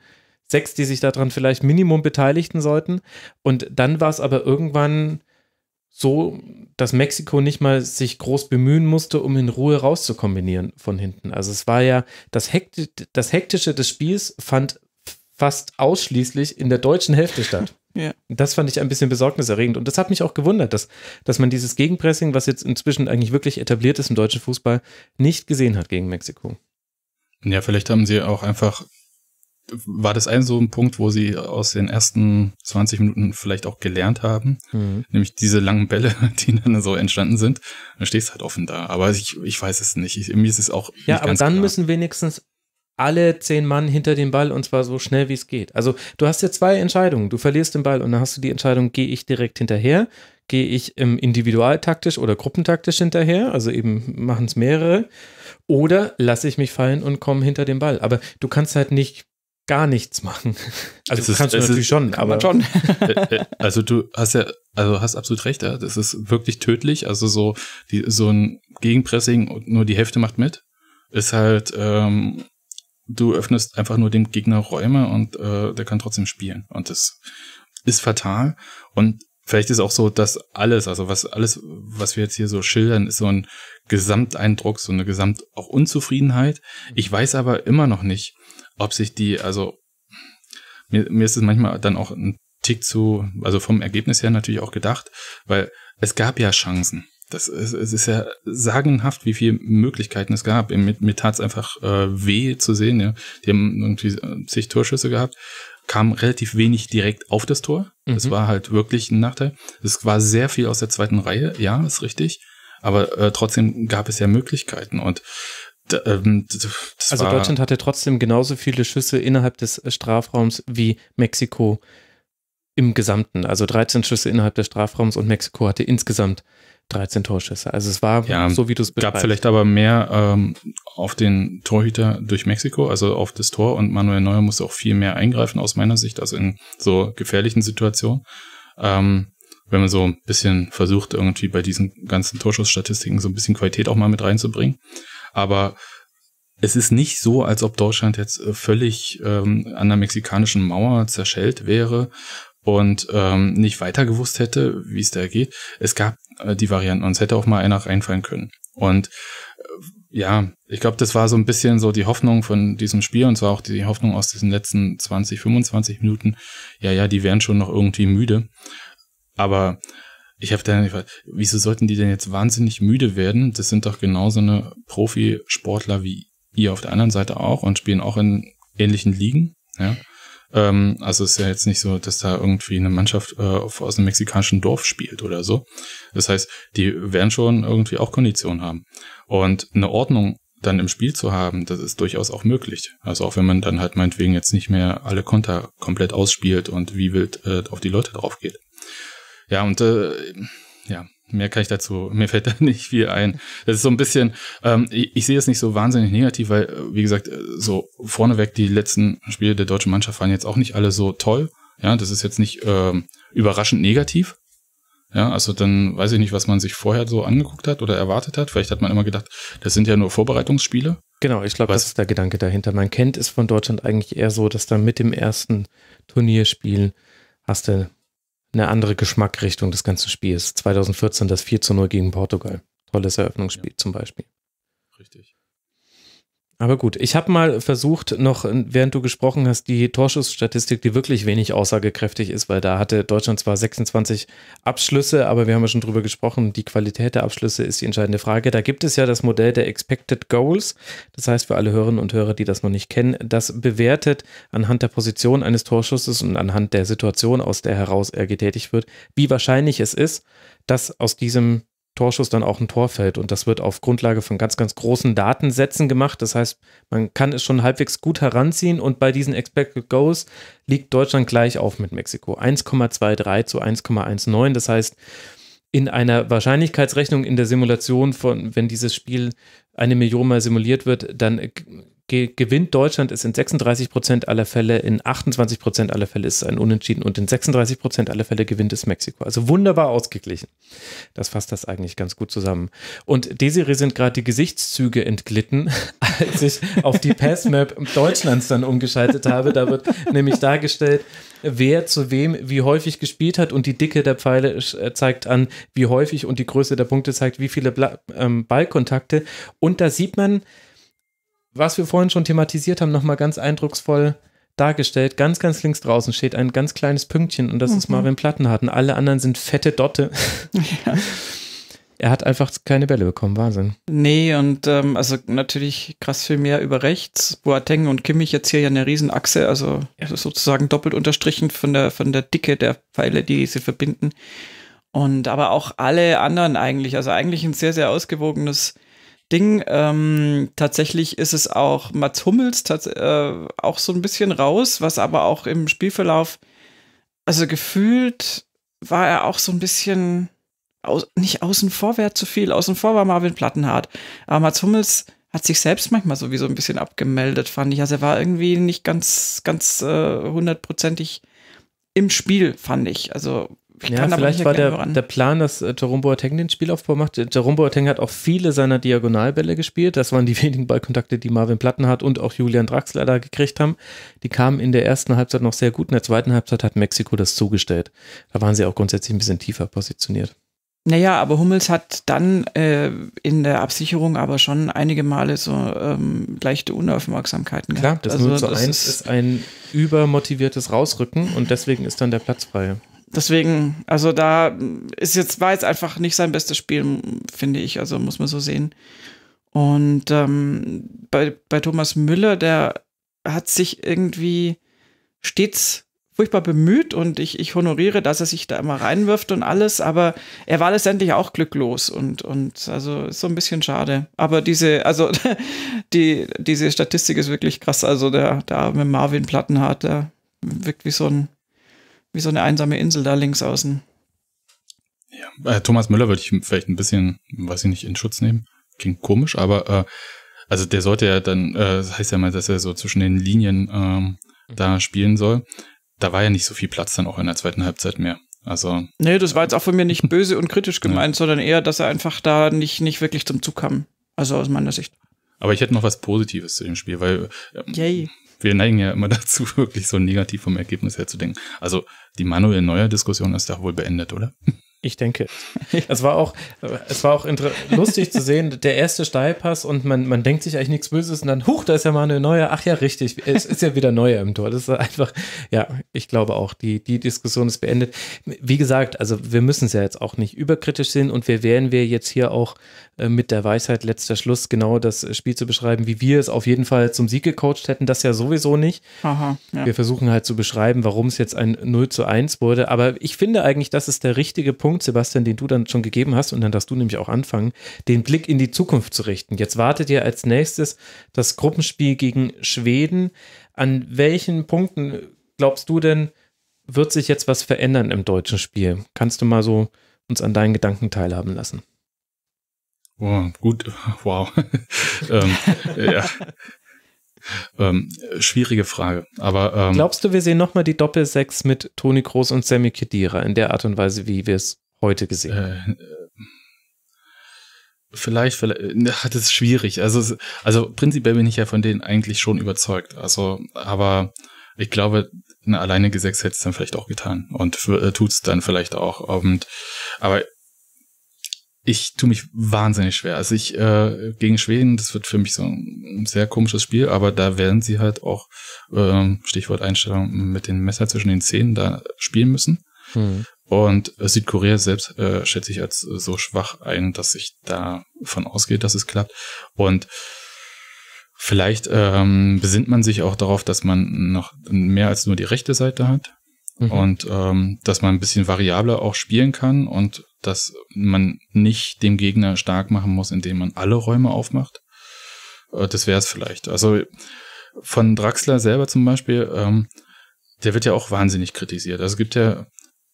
sechs, die sich daran vielleicht Minimum beteiligten sollten. Und dann war es aber irgendwann so, dass Mexiko nicht mal sich groß bemühen musste, um in Ruhe rauszukombinieren von hinten. Also es war ja, das, Hekti das Hektische des Spiels fand fast ausschließlich in der deutschen Hälfte statt. Ja. Das fand ich ein bisschen besorgniserregend und das hat mich auch gewundert, dass, dass man dieses Gegenpressing, was jetzt inzwischen eigentlich wirklich etabliert ist im deutschen Fußball, nicht gesehen hat gegen Mexiko. Ja, vielleicht haben sie auch einfach war das ein so ein Punkt, wo sie aus den ersten 20 Minuten vielleicht auch gelernt haben, mhm. nämlich diese langen Bälle, die dann so entstanden sind, dann stehst du halt offen da. Aber ich, ich weiß es nicht. Ich, mir ist es auch. Ja, aber dann klar. müssen wenigstens alle zehn Mann hinter den Ball und zwar so schnell wie es geht. Also du hast ja zwei Entscheidungen. Du verlierst den Ball und dann hast du die Entscheidung, gehe ich direkt hinterher, gehe ich ähm, individualtaktisch oder gruppentaktisch hinterher, also eben machen es mehrere, oder lasse ich mich fallen und komme hinter den Ball. Aber du kannst halt nicht gar nichts machen. Also es ist, kannst du natürlich ist, schon, aber schon. Äh, äh, also du hast ja, also hast absolut recht, ja. das ist wirklich tödlich. Also so die, so ein Gegenpressing und nur die Hälfte macht mit, ist halt, ähm, du öffnest einfach nur dem Gegner Räume und äh, der kann trotzdem spielen. Und das ist fatal. Und vielleicht ist auch so, dass alles, also was alles, was wir jetzt hier so schildern, ist so ein Gesamteindruck, so eine Gesamt auch Unzufriedenheit. Ich weiß aber immer noch nicht, ob sich die, also mir, mir ist es manchmal dann auch ein Tick zu, also vom Ergebnis her natürlich auch gedacht, weil es gab ja Chancen. Das ist, es ist ja sagenhaft, wie viele Möglichkeiten es gab. Mir, mir tat es einfach äh, weh zu sehen. Ja. Die haben irgendwie äh, zig Torschüsse gehabt, kam relativ wenig direkt auf das Tor. Mhm. Das war halt wirklich ein Nachteil. Es war sehr viel aus der zweiten Reihe, ja, ist richtig. Aber äh, trotzdem gab es ja Möglichkeiten. Und ähm, also Deutschland hatte trotzdem genauso viele Schüsse innerhalb des äh, Strafraums wie Mexiko im Gesamten. Also 13 Schüsse innerhalb des Strafraums und Mexiko hatte insgesamt 13 Torschüsse. Also es war ja, so, wie du es beschreibst. Gab vielleicht aber mehr ähm, auf den Torhüter durch Mexiko, also auf das Tor und Manuel Neuer musste auch viel mehr eingreifen aus meiner Sicht, also in so gefährlichen Situationen. Ähm, wenn man so ein bisschen versucht, irgendwie bei diesen ganzen Torschussstatistiken so ein bisschen Qualität auch mal mit reinzubringen. Aber es ist nicht so, als ob Deutschland jetzt äh, völlig ähm, an der mexikanischen Mauer zerschellt wäre und ähm, nicht weiter gewusst hätte, wie es da geht. Es gab äh, die Varianten und es hätte auch mal einer reinfallen können. Und äh, ja, ich glaube, das war so ein bisschen so die Hoffnung von diesem Spiel und zwar auch die Hoffnung aus diesen letzten 20, 25 Minuten. Ja, ja, die wären schon noch irgendwie müde. Aber ich habe da nicht, wieso sollten die denn jetzt wahnsinnig müde werden? Das sind doch genauso eine Profisportler wie ihr auf der anderen Seite auch und spielen auch in ähnlichen Ligen. Ja? Ähm, also ist ja jetzt nicht so, dass da irgendwie eine Mannschaft äh, aus einem mexikanischen Dorf spielt oder so. Das heißt, die werden schon irgendwie auch Konditionen haben. Und eine Ordnung dann im Spiel zu haben, das ist durchaus auch möglich. Also auch wenn man dann halt meinetwegen jetzt nicht mehr alle Konter komplett ausspielt und wie wild äh, auf die Leute drauf geht. Ja, und äh, ja, mehr kann ich dazu, mir fällt da nicht viel ein. Das ist so ein bisschen, ähm, ich, ich sehe es nicht so wahnsinnig negativ, weil, äh, wie gesagt, äh, so vorneweg die letzten Spiele der deutschen Mannschaft waren jetzt auch nicht alle so toll. Ja, das ist jetzt nicht ähm, überraschend negativ. Ja, also dann weiß ich nicht, was man sich vorher so angeguckt hat oder erwartet hat. Vielleicht hat man immer gedacht, das sind ja nur Vorbereitungsspiele. Genau, ich glaube, das ist der Gedanke dahinter. Man kennt es von Deutschland eigentlich eher so, dass dann mit dem ersten Turnierspiel hast du eine andere Geschmackrichtung des ganzen Spiels. 2014 das 4 zu 0 gegen Portugal. Tolles Eröffnungsspiel ja. zum Beispiel. Richtig. Aber gut, ich habe mal versucht, noch während du gesprochen hast, die Torschussstatistik, die wirklich wenig aussagekräftig ist, weil da hatte Deutschland zwar 26 Abschlüsse, aber wir haben ja schon drüber gesprochen, die Qualität der Abschlüsse ist die entscheidende Frage. Da gibt es ja das Modell der Expected Goals. Das heißt, für alle Hörerinnen und Hörer, die das noch nicht kennen, das bewertet anhand der Position eines Torschusses und anhand der Situation, aus der heraus er getätigt wird, wie wahrscheinlich es ist, dass aus diesem Torschuss dann auch ein Tor fällt. Und das wird auf Grundlage von ganz, ganz großen Datensätzen gemacht. Das heißt, man kann es schon halbwegs gut heranziehen. Und bei diesen Expected Goals liegt Deutschland gleich auf mit Mexiko. 1,23 zu 1,19. Das heißt, in einer Wahrscheinlichkeitsrechnung in der Simulation von, wenn dieses Spiel eine Million mal simuliert wird, dann gewinnt Deutschland ist in 36 Prozent aller Fälle, in 28 Prozent aller Fälle ist es ein Unentschieden und in 36 Prozent aller Fälle gewinnt es Mexiko. Also wunderbar ausgeglichen. Das fasst das eigentlich ganz gut zusammen. Und Desiree sind gerade die Gesichtszüge entglitten, als ich auf die Passmap Deutschlands dann umgeschaltet habe. Da wird nämlich dargestellt, wer zu wem wie häufig gespielt hat und die Dicke der Pfeile äh, zeigt an, wie häufig und die Größe der Punkte zeigt, wie viele ähm, Ballkontakte. Und da sieht man, was wir vorhin schon thematisiert haben, nochmal ganz eindrucksvoll dargestellt. Ganz, ganz links draußen steht ein ganz kleines Pünktchen und das mhm. ist Marvin Plattenhardt. alle anderen sind fette Dotte. Ja. Er hat einfach keine Bälle bekommen, Wahnsinn. Nee, und ähm, also natürlich krass viel mehr über rechts. Boateng und Kimmich jetzt hier ja eine Riesenachse, also ja. sozusagen doppelt unterstrichen von der, von der Dicke der Pfeile, die sie verbinden. Und aber auch alle anderen eigentlich, also eigentlich ein sehr, sehr ausgewogenes Ding. Ähm, tatsächlich ist es auch Mats Hummels äh, auch so ein bisschen raus, was aber auch im Spielverlauf, also gefühlt war er auch so ein bisschen aus, nicht außen vor wäre zu viel. Außen vor war Marvin Plattenhardt. Aber Mats Hummels hat sich selbst manchmal sowieso ein bisschen abgemeldet, fand ich. Also er war irgendwie nicht ganz, ganz äh, hundertprozentig äh, im Spiel, fand ich. Also ich ja, vielleicht war der, der, Plan, dass äh, Jerome Boateng den Spielaufbau macht. Äh, Jerome Boateng hat auch viele seiner Diagonalbälle gespielt. Das waren die wenigen Ballkontakte, die Marvin Plattenhardt und auch Julian Draxler da gekriegt haben. Die kamen in der ersten Halbzeit noch sehr gut. In der zweiten Halbzeit hat Mexiko das zugestellt. Da waren sie auch grundsätzlich ein bisschen tiefer positioniert. Naja, aber Hummels hat dann äh, in der Absicherung aber schon einige Male so ähm, leichte Unaufmerksamkeiten gehabt. Klar, das also, 0 zu 1 ist, ist ein übermotiviertes Rausrücken und deswegen ist dann der Platz frei deswegen, also da ist jetzt, war jetzt einfach nicht sein bestes Spiel, finde ich. Also muss man so sehen. Und ähm, bei, bei Thomas Müller, der hat sich irgendwie stets furchtbar bemüht und ich, ich honoriere, dass er sich da immer reinwirft und alles, aber er war letztendlich auch glücklos und, und also ist so ein bisschen schade. Aber diese, also die, diese Statistik ist wirklich krass. Also der, der mit Marvin Platten hat, der wirkt wie so ein wie so eine einsame Insel da links außen. Ja, äh, Thomas Müller würde ich vielleicht ein bisschen, weiß ich nicht, in Schutz nehmen. Klingt komisch, aber äh, also der sollte ja dann, äh, das heißt ja mal, dass er so zwischen den Linien ähm, da spielen soll. Da war ja nicht so viel Platz dann auch in der zweiten Halbzeit mehr. Also. Nee, das war jetzt auch von mir nicht böse und kritisch gemeint, ja. sondern eher, dass er einfach da nicht, nicht wirklich zum Zug kam. Also aus meiner Sicht. Aber ich hätte noch was Positives zu dem Spiel, weil ähm, Yay wir neigen ja immer dazu, wirklich so negativ vom Ergebnis her zu denken. Also die Manuel Neuer Diskussion ist doch wohl beendet, oder? Ich denke. es war auch, es war auch lustig zu sehen, der erste Steilpass und man, man denkt sich eigentlich nichts Böses und dann, huch, da ist ja mal eine neue. Ach ja, richtig, es ist ja wieder neue im Tor. Das ist einfach, ja, ich glaube auch, die, die Diskussion ist beendet. Wie gesagt, also wir müssen es ja jetzt auch nicht überkritisch sehen und wir werden wir jetzt hier auch äh, mit der Weisheit letzter Schluss genau das Spiel zu beschreiben, wie wir es auf jeden Fall zum Sieg gecoacht hätten, das ja sowieso nicht. Aha, ja. Wir versuchen halt zu beschreiben, warum es jetzt ein 0 zu 1 wurde. Aber ich finde eigentlich, das ist der richtige Punkt Punkt, Sebastian, den du dann schon gegeben hast, und dann darfst du nämlich auch anfangen, den Blick in die Zukunft zu richten. Jetzt wartet ja als nächstes das Gruppenspiel gegen Schweden. An welchen Punkten äh, glaubst du denn, wird sich jetzt was verändern im deutschen Spiel? Kannst du mal so uns an deinen Gedanken teilhaben lassen? Oh, gut, wow. ähm, ja. Ähm, schwierige Frage. Aber ähm, glaubst du, wir sehen nochmal die Doppelsechs mit Toni Groß und Sammy Kedira in der Art und Weise, wie wir es heute gesehen haben? Äh, vielleicht, vielleicht, ne, das ist schwierig. Also, also prinzipiell bin ich ja von denen eigentlich schon überzeugt. Also, aber ich glaube, eine alleinige Sechs hätte es dann vielleicht auch getan und äh, tut es dann vielleicht auch. Und, aber ich tue mich wahnsinnig schwer. Also ich äh, gegen Schweden, das wird für mich so ein sehr komisches Spiel, aber da werden sie halt auch, äh, Stichwort Einstellung, mit dem Messer zwischen den Zähnen da spielen müssen. Hm. Und äh, Südkorea selbst äh, schätze ich als so schwach ein, dass ich davon ausgehe, dass es klappt. Und vielleicht ähm, besinnt man sich auch darauf, dass man noch mehr als nur die rechte Seite hat. Mhm. Und ähm, dass man ein bisschen variabler auch spielen kann und dass man nicht dem Gegner stark machen muss, indem man alle Räume aufmacht. Äh, das wäre es vielleicht. Also von Draxler selber zum Beispiel, ähm, der wird ja auch wahnsinnig kritisiert. Also es gibt ja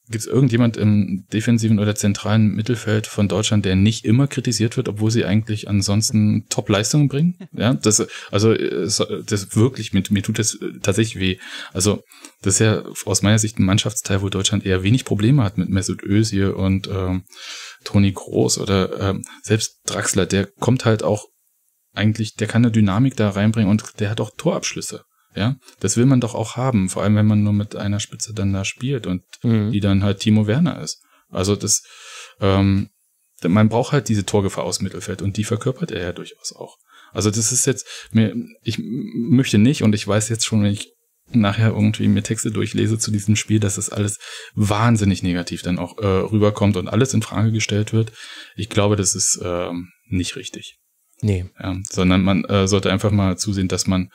Gibt es irgendjemand im defensiven oder zentralen Mittelfeld von Deutschland, der nicht immer kritisiert wird, obwohl sie eigentlich ansonsten Top-Leistungen bringen? Ja, das, also äh, das wirklich, mir, mir tut das tatsächlich weh. Also das ist ja aus meiner Sicht ein Mannschaftsteil, wo Deutschland eher wenig Probleme hat mit Mesut Özil und ähm, Toni Groß oder ähm, selbst Draxler, der kommt halt auch eigentlich, der kann eine Dynamik da reinbringen und der hat auch Torabschlüsse. Ja, das will man doch auch haben, vor allem wenn man nur mit einer Spitze dann da spielt und mhm. die dann halt Timo Werner ist. Also das, ähm, man braucht halt diese Torgefahr aus Mittelfeld und die verkörpert er ja durchaus auch. Also das ist jetzt, mir, ich möchte nicht und ich weiß jetzt schon, wenn ich nachher irgendwie mir Texte durchlese zu diesem Spiel, dass das alles wahnsinnig negativ dann auch äh, rüberkommt und alles in Frage gestellt wird. Ich glaube, das ist ähm, nicht richtig. Nee. Ja, sondern man äh, sollte einfach mal zusehen, dass man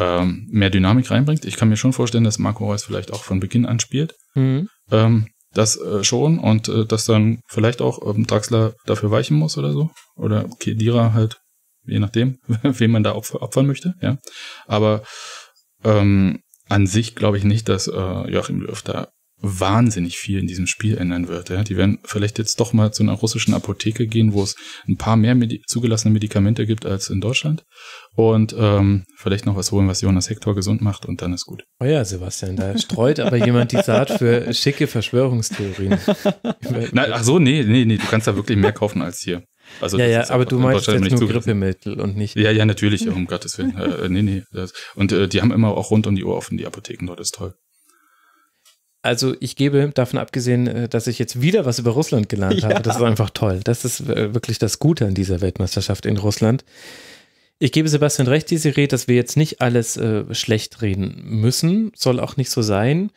ähm, mehr Dynamik reinbringt. Ich kann mir schon vorstellen, dass Marco Reus vielleicht auch von Beginn an spielt. Mhm. Ähm, das äh, schon und äh, dass dann vielleicht auch ähm, Draxler dafür weichen muss oder so. Oder Kedira halt, je nachdem, wen man da opf opfern möchte. Ja. Aber ähm, an sich glaube ich nicht, dass äh, Joachim Löw da wahnsinnig viel in diesem Spiel ändern wird. Ja. Die werden vielleicht jetzt doch mal zu einer russischen Apotheke gehen, wo es ein paar mehr Medi zugelassene Medikamente gibt als in Deutschland. Und ähm, vielleicht noch was holen, was Jonas Hector gesund macht und dann ist gut. Oh ja, Sebastian, da streut aber jemand die Saat für schicke Verschwörungstheorien. Nein, ach so, nee, nee, nee, du kannst da wirklich mehr kaufen als hier. Also ja, ja, aber du meinst jetzt nur Grippemittel und nicht. Ja, ja, natürlich, um Gottes Willen. Äh, äh, nee, nee. Das, und äh, die haben immer auch rund um die Uhr offen, die Apotheken dort ist toll. Also ich gebe davon abgesehen, äh, dass ich jetzt wieder was über Russland gelernt habe. Ja. Das ist einfach toll. Das ist äh, wirklich das Gute an dieser Weltmeisterschaft in Russland. Ich gebe Sebastian recht, diese Rede, dass wir jetzt nicht alles äh, schlecht reden müssen, soll auch nicht so sein.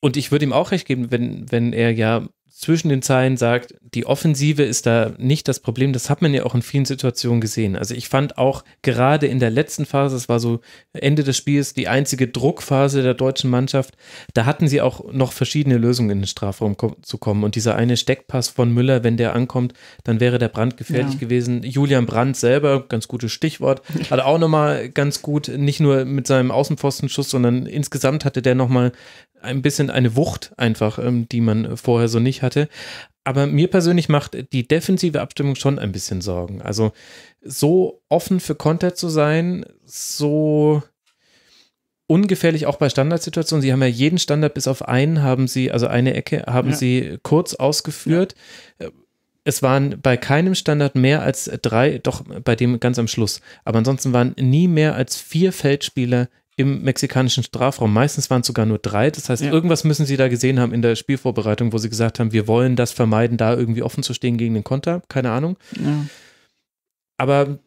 Und ich würde ihm auch recht geben, wenn, wenn er ja zwischen den Zeilen sagt, die Offensive ist da nicht das Problem. Das hat man ja auch in vielen Situationen gesehen. Also ich fand auch gerade in der letzten Phase, es war so Ende des Spiels, die einzige Druckphase der deutschen Mannschaft, da hatten sie auch noch verschiedene Lösungen in den Strafraum zu kommen. Und dieser eine Steckpass von Müller, wenn der ankommt, dann wäre der Brand gefährlich ja. gewesen. Julian Brandt selber, ganz gutes Stichwort, hat auch nochmal ganz gut, nicht nur mit seinem Außenpfostenschuss, sondern insgesamt hatte der nochmal ein bisschen eine Wucht einfach, ähm, die man vorher so nicht hatte. Aber mir persönlich macht die defensive Abstimmung schon ein bisschen Sorgen. Also so offen für Konter zu sein, so ungefährlich auch bei Standardsituationen. Sie haben ja jeden Standard bis auf einen haben sie, also eine Ecke haben ja. sie kurz ausgeführt. Ja. Es waren bei keinem Standard mehr als drei, doch bei dem ganz am Schluss. Aber ansonsten waren nie mehr als vier Feldspieler im mexikanischen Strafraum. Meistens waren es sogar nur drei. Das heißt, ja. irgendwas müssen sie da gesehen haben in der Spielvorbereitung, wo sie gesagt haben, wir wollen das vermeiden, da irgendwie offen zu stehen gegen den Konter. Keine Ahnung. Ja. Aber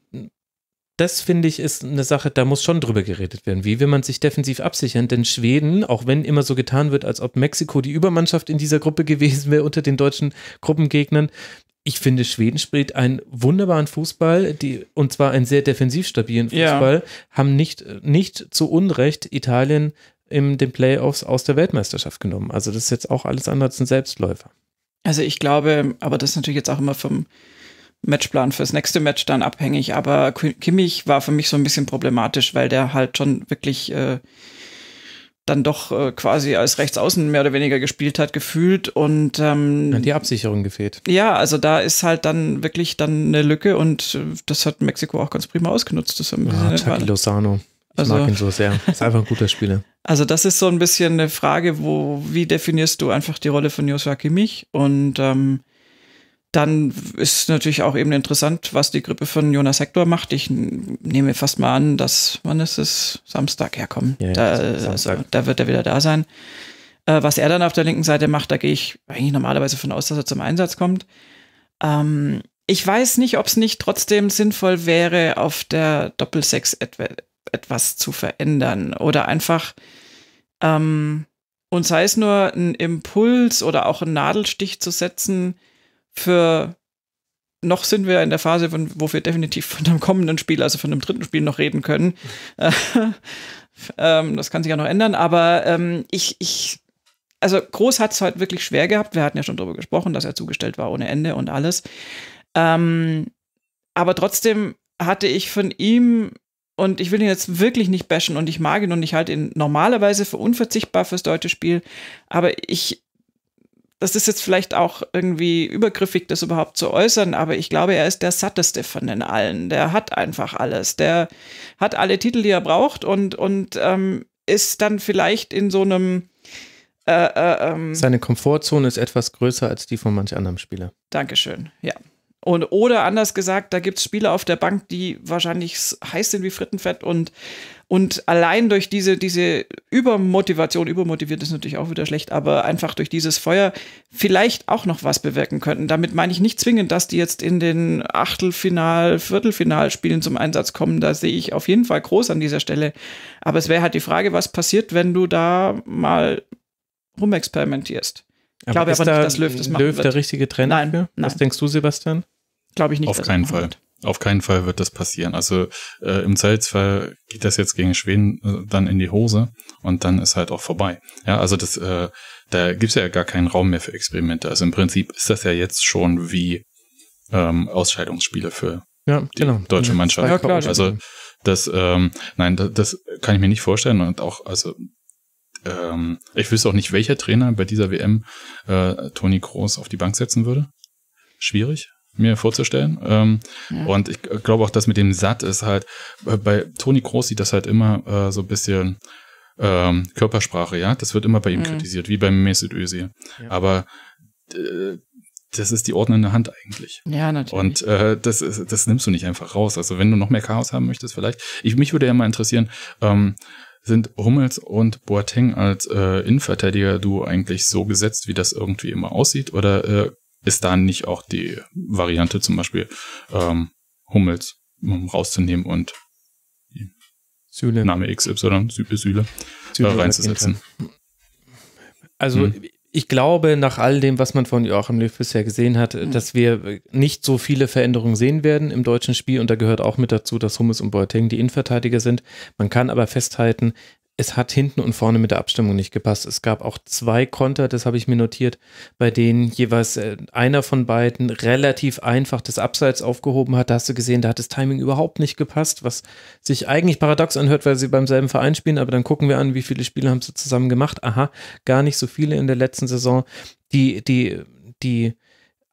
das finde ich ist eine Sache, da muss schon drüber geredet werden. Wie will man sich defensiv absichern? Denn Schweden, auch wenn immer so getan wird, als ob Mexiko die Übermannschaft in dieser Gruppe gewesen wäre unter den deutschen Gruppengegnern, ich finde, Schweden spielt einen wunderbaren Fußball, die, und zwar einen sehr defensiv stabilen Fußball, ja. haben nicht, nicht zu Unrecht Italien in den Playoffs aus der Weltmeisterschaft genommen. Also das ist jetzt auch alles andere als ein Selbstläufer. Also ich glaube, aber das ist natürlich jetzt auch immer vom Matchplan fürs nächste Match dann abhängig. Aber Kimmich war für mich so ein bisschen problematisch, weil der halt schon wirklich äh, dann doch äh, quasi als Rechtsaußen mehr oder weniger gespielt hat, gefühlt. Und ähm, die Absicherung gefehlt. Ja, also da ist halt dann wirklich dann eine Lücke und äh, das hat Mexiko auch ganz prima ausgenutzt. Das haben ah, Chucky Lozano. Ich also, mag ihn so sehr. Ist einfach ein guter Spieler. Also das ist so ein bisschen eine Frage, wo, wie definierst du einfach die Rolle von Joshua Kimmich? Und ähm, dann ist natürlich auch eben interessant, was die Grippe von Jonas Hector macht. Ich nehme fast mal an, dass, wann ist es? Samstag, herkommen. Ja, da, Also, da wird er wieder da sein. Äh, was er dann auf der linken Seite macht, da gehe ich eigentlich normalerweise von aus, dass er zum Einsatz kommt. Ähm, ich weiß nicht, ob es nicht trotzdem sinnvoll wäre, auf der Doppelsechs etwas zu verändern oder einfach, ähm, und sei es nur einen Impuls oder auch einen Nadelstich zu setzen, für noch sind wir in der Phase, von, wo wir definitiv von einem kommenden Spiel, also von einem dritten Spiel noch reden können. Äh, ähm, das kann sich ja noch ändern, aber ähm, ich, ich, also Groß hat es halt wirklich schwer gehabt. Wir hatten ja schon darüber gesprochen, dass er zugestellt war ohne Ende und alles. Ähm, aber trotzdem hatte ich von ihm und ich will ihn jetzt wirklich nicht bashen und ich mag ihn und ich halte ihn normalerweise für unverzichtbar fürs deutsche Spiel, aber ich das ist jetzt vielleicht auch irgendwie übergriffig, das überhaupt zu äußern, aber ich glaube, er ist der satteste von den allen. Der hat einfach alles. Der hat alle Titel, die er braucht und, und ähm, ist dann vielleicht in so einem. Äh, äh, ähm Seine Komfortzone ist etwas größer als die von manch anderem Spieler. Dankeschön, ja. Und, oder anders gesagt, da gibt es Spieler auf der Bank, die wahrscheinlich heiß sind wie Frittenfett und, und allein durch diese, diese Übermotivation, übermotiviert ist natürlich auch wieder schlecht, aber einfach durch dieses Feuer vielleicht auch noch was bewirken könnten. Damit meine ich nicht zwingend, dass die jetzt in den Achtelfinal, Viertelfinalspielen zum Einsatz kommen. Da sehe ich auf jeden Fall groß an dieser Stelle. Aber es wäre halt die Frage, was passiert, wenn du da mal rumexperimentierst. Ich aber glaube aber nicht, dass Löw das macht. Löw wird. der richtige Trend nein, für? Nein. Was denkst du, Sebastian? Glaube ich nicht. Auf keinen Fall. Hat. Auf keinen Fall wird das passieren. Also äh, im Zweifelsfall geht das jetzt gegen Schweden äh, dann in die Hose und dann ist halt auch vorbei. Ja, also das, äh, da gibt's ja gar keinen Raum mehr für Experimente. Also im Prinzip ist das ja jetzt schon wie ähm, Ausscheidungsspiele für ja, genau. deutsche also Mannschaft. Ja, klar, also das, ähm, nein, das, das kann ich mir nicht vorstellen und auch, also ähm, ich wüsste auch nicht, welcher Trainer bei dieser WM äh, Toni Kroos auf die Bank setzen würde. Schwierig mir vorzustellen. Ähm, ja. Und ich glaube auch, dass mit dem Satt ist halt, äh, bei Toni Groß sieht das halt immer äh, so ein bisschen ähm, Körpersprache, ja. Das wird immer bei ihm mhm. kritisiert, wie beim Mesut Özil. Ja. Aber äh, das ist die ordnende Hand eigentlich. Ja, natürlich. Und äh, das, ist, das nimmst du nicht einfach raus. Also wenn du noch mehr Chaos haben möchtest, vielleicht. Ich, mich würde ja mal interessieren, ähm, sind Hummels und Boateng als äh, innenverteidiger du eigentlich so gesetzt, wie das irgendwie immer aussieht? Oder äh, ist da nicht auch die Variante zum Beispiel ähm, Hummels um rauszunehmen und Süle. Name XY, Süle, äh, Süle, Süle reinzusetzen? Also hm. ich glaube, nach all dem, was man von Joachim Löw bisher gesehen hat, hm. dass wir nicht so viele Veränderungen sehen werden im deutschen Spiel. Und da gehört auch mit dazu, dass Hummels und Boateng die Innenverteidiger sind. Man kann aber festhalten, es hat hinten und vorne mit der Abstimmung nicht gepasst. Es gab auch zwei Konter, das habe ich mir notiert, bei denen jeweils äh, einer von beiden relativ einfach das Abseits aufgehoben hat. Da hast du gesehen, da hat das Timing überhaupt nicht gepasst, was sich eigentlich paradox anhört, weil sie beim selben Verein spielen. Aber dann gucken wir an, wie viele Spiele haben sie zusammen gemacht. Aha, gar nicht so viele in der letzten Saison. Die, die, die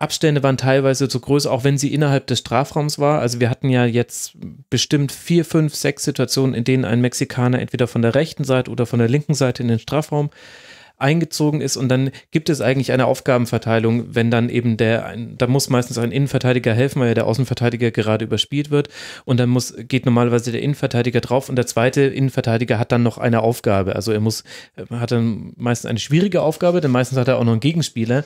Abstände waren teilweise zu groß, auch wenn sie innerhalb des Strafraums war. Also wir hatten ja jetzt bestimmt vier, fünf, sechs Situationen, in denen ein Mexikaner entweder von der rechten Seite oder von der linken Seite in den Strafraum eingezogen ist und dann gibt es eigentlich eine Aufgabenverteilung, wenn dann eben der, da muss meistens ein Innenverteidiger helfen, weil ja der Außenverteidiger gerade überspielt wird und dann muss, geht normalerweise der Innenverteidiger drauf und der zweite Innenverteidiger hat dann noch eine Aufgabe, also er muss, hat dann meistens eine schwierige Aufgabe, denn meistens hat er auch noch einen Gegenspieler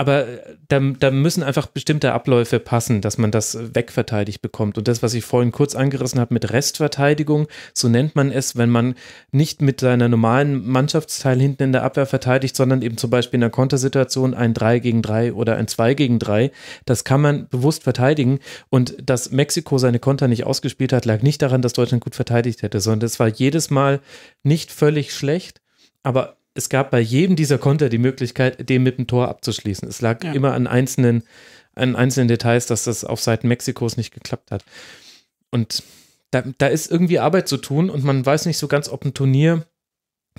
aber äh, da, da, müssen einfach bestimmte Abläufe passen, dass man das äh, wegverteidigt bekommt. Und das, was ich vorhin kurz angerissen habe mit Restverteidigung, so nennt man es, wenn man nicht mit seiner normalen Mannschaftsteil hinten in der Abwehr verteidigt, sondern eben zum Beispiel in einer Kontersituation ein 3 gegen 3 oder ein 2 gegen 3. Das kann man bewusst verteidigen. Und dass Mexiko seine Konter nicht ausgespielt hat, lag nicht daran, dass Deutschland gut verteidigt hätte, sondern es war jedes Mal nicht völlig schlecht, aber es gab bei jedem dieser Konter die Möglichkeit, den mit dem Tor abzuschließen. Es lag ja. immer an einzelnen, an einzelnen Details, dass das auf Seiten Mexikos nicht geklappt hat. Und da, da ist irgendwie Arbeit zu tun und man weiß nicht so ganz, ob ein Turnier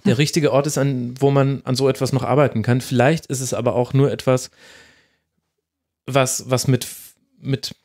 der hm. richtige Ort ist, an, wo man an so etwas noch arbeiten kann. Vielleicht ist es aber auch nur etwas, was, was mit, mit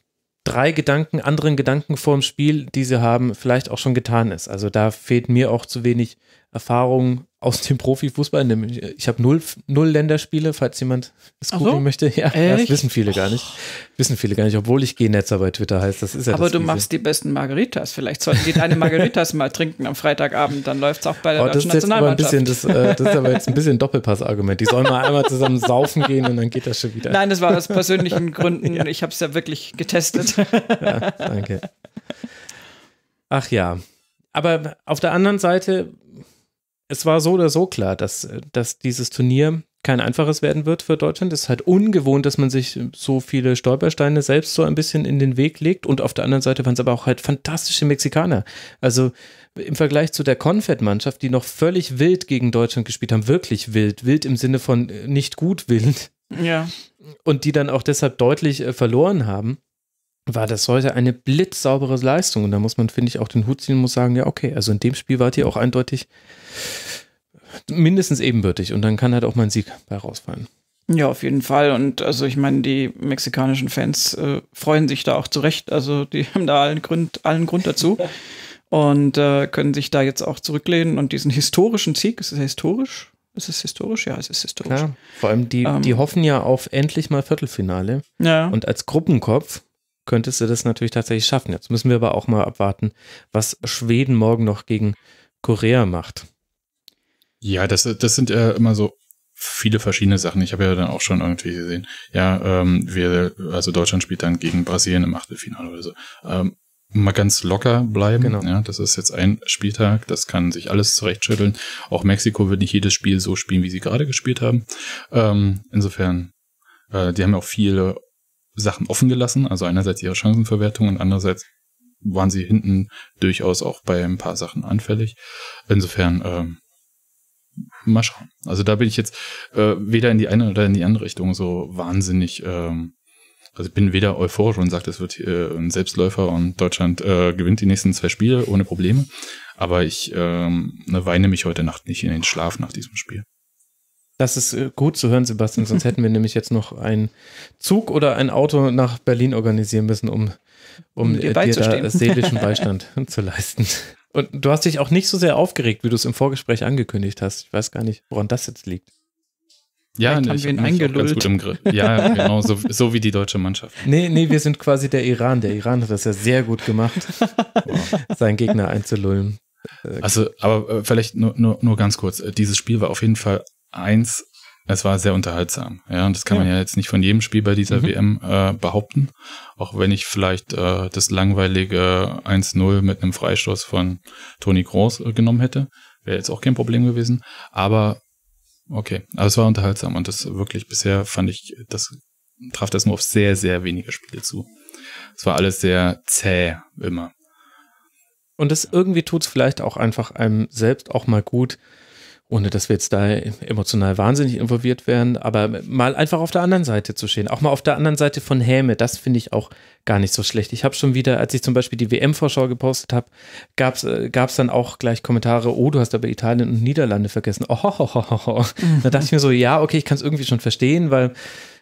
drei Gedanken, anderen Gedanken vorm Spiel, die sie haben, vielleicht auch schon getan ist. Also da fehlt mir auch zu wenig Erfahrung aus dem Profifußball. Nämlich, ich habe null, null Länderspiele, falls jemand es googeln so? möchte. Ja, das wissen viele gar nicht. Oh. Wissen viele gar nicht, obwohl ich Genetzer bei Twitter heißt. Das ist ja Aber du Riese. machst die besten Margaritas. Vielleicht sollten die deine Margaritas mal trinken am Freitagabend. Dann läuft es auch bei der oh, deutschen Nationalmannschaft. das, äh, das, ist aber jetzt ein bisschen Doppelpass-Argument. Die sollen mal einmal zusammen saufen gehen und dann geht das schon wieder. Nein, das war aus persönlichen Gründen. Ja. Ich habe es ja wirklich getestet. ja, danke. Ach ja. Aber auf der anderen Seite es war so oder so klar, dass, äh, dass dieses Turnier kein einfaches werden wird für Deutschland. Es ist halt ungewohnt, dass man sich so viele Stolpersteine selbst so ein bisschen in den Weg legt. Und auf der anderen Seite waren es aber auch halt fantastische Mexikaner. Also im Vergleich zu der Confed-Mannschaft, die noch völlig wild gegen Deutschland gespielt haben, wirklich wild, wild im Sinne von äh, nicht gut wild. Ja. Und die dann auch deshalb deutlich äh, verloren haben war das heute eine blitzsaubere Leistung. Und da muss man, finde ich, auch den Hut ziehen und muss sagen, ja, okay, also in dem Spiel wart ihr auch eindeutig mindestens ebenbürtig. Und dann kann halt auch mein Sieg bei rausfallen. Ja, auf jeden Fall. Und also ich meine, die mexikanischen Fans äh, freuen sich da auch zurecht. Also die haben da allen Grund, allen Grund dazu. und äh, können sich da jetzt auch zurücklehnen und diesen historischen Sieg, ist es historisch? Ist es historisch? Ja, es ist historisch. Klar. Vor allem, die, ähm, die hoffen ja auf endlich mal Viertelfinale. Ja. Und als Gruppenkopf könntest du das natürlich tatsächlich schaffen. Jetzt müssen wir aber auch mal abwarten, was Schweden morgen noch gegen Korea macht. Ja, das, das sind ja immer so viele verschiedene Sachen. Ich habe ja dann auch schon irgendwie gesehen, ja, ähm, wir, also Deutschland spielt dann gegen Brasilien im Achtelfinale oder so. Ähm, mal ganz locker bleiben. Genau. Ja, das ist jetzt ein Spieltag, das kann sich alles zurechtschütteln. Auch Mexiko wird nicht jedes Spiel so spielen, wie sie gerade gespielt haben. Ähm, insofern, äh, die haben ja auch viele Sachen offen gelassen, also einerseits ihre Chancenverwertung und andererseits waren sie hinten durchaus auch bei ein paar Sachen anfällig. Insofern, ähm, mal schauen. Also da bin ich jetzt äh, weder in die eine oder in die andere Richtung so wahnsinnig, ähm, also ich bin weder euphorisch und sagt, es wird äh, ein Selbstläufer und Deutschland äh, gewinnt die nächsten zwei Spiele ohne Probleme. Aber ich ähm, ne, weine mich heute Nacht nicht in den Schlaf nach diesem Spiel. Das ist äh, gut zu hören, Sebastian, sonst hätten wir nämlich jetzt noch einen Zug oder ein Auto nach Berlin organisieren müssen, um, um, um dir, äh, dir da seelischen Beistand zu leisten. Und du hast dich auch nicht so sehr aufgeregt, wie du es im Vorgespräch angekündigt hast. Ich weiß gar nicht, woran das jetzt liegt. Ja, nee, haben wir ihn eingelullt. Ja, genau, so, so, wie die deutsche Mannschaft. Nee, nee, wir sind quasi der Iran. Der Iran hat das ja sehr gut gemacht, seinen Gegner einzulullen. Also, aber äh, vielleicht nur, nur, nur ganz kurz. Dieses Spiel war auf jeden Fall eins, es war sehr unterhaltsam. Ja, und das kann ja. man ja jetzt nicht von jedem Spiel bei dieser mhm. WM äh, behaupten. Auch wenn ich vielleicht äh, das langweilige 1-0 mit einem Freistoß von Toni Groß äh, genommen hätte. Wäre jetzt auch kein Problem gewesen. Aber okay, also es war unterhaltsam und das wirklich bisher fand ich, das traf das nur auf sehr, sehr wenige Spiele zu. Es war alles sehr zäh immer. Und das irgendwie tut es vielleicht auch einfach einem selbst auch mal gut, ohne dass wir jetzt da emotional wahnsinnig involviert werden, aber mal einfach auf der anderen Seite zu stehen, auch mal auf der anderen Seite von Häme, das finde ich auch gar nicht so schlecht. Ich habe schon wieder, als ich zum Beispiel die WM-Vorschau gepostet habe, gab es äh, dann auch gleich Kommentare, oh, du hast aber Italien und Niederlande vergessen. Oh, ho, ho, ho. Mhm. da dachte ich mir so, ja, okay, ich kann es irgendwie schon verstehen, weil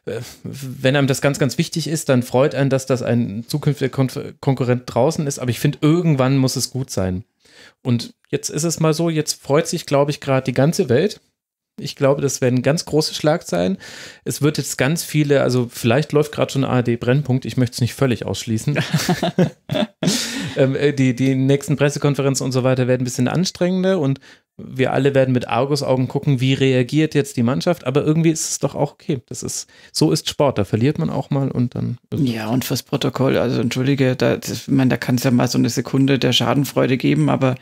äh, wenn einem das ganz, ganz wichtig ist, dann freut einen, dass das ein zukünftiger Kon Konkurrent draußen ist, aber ich finde, irgendwann muss es gut sein. Und jetzt ist es mal so, jetzt freut sich, glaube ich, gerade die ganze Welt. Ich glaube, das werden ganz große Schlagzeilen. Es wird jetzt ganz viele, also vielleicht läuft gerade schon ARD Brennpunkt, ich möchte es nicht völlig ausschließen. ähm, äh, die, die nächsten Pressekonferenzen und so weiter werden ein bisschen anstrengender und wir alle werden mit Argusaugen gucken, wie reagiert jetzt die Mannschaft, aber irgendwie ist es doch auch okay. Das ist, so ist Sport, da verliert man auch mal und dann. Ja, und fürs Protokoll, also entschuldige, da, da kann es ja mal so eine Sekunde der Schadenfreude geben, aber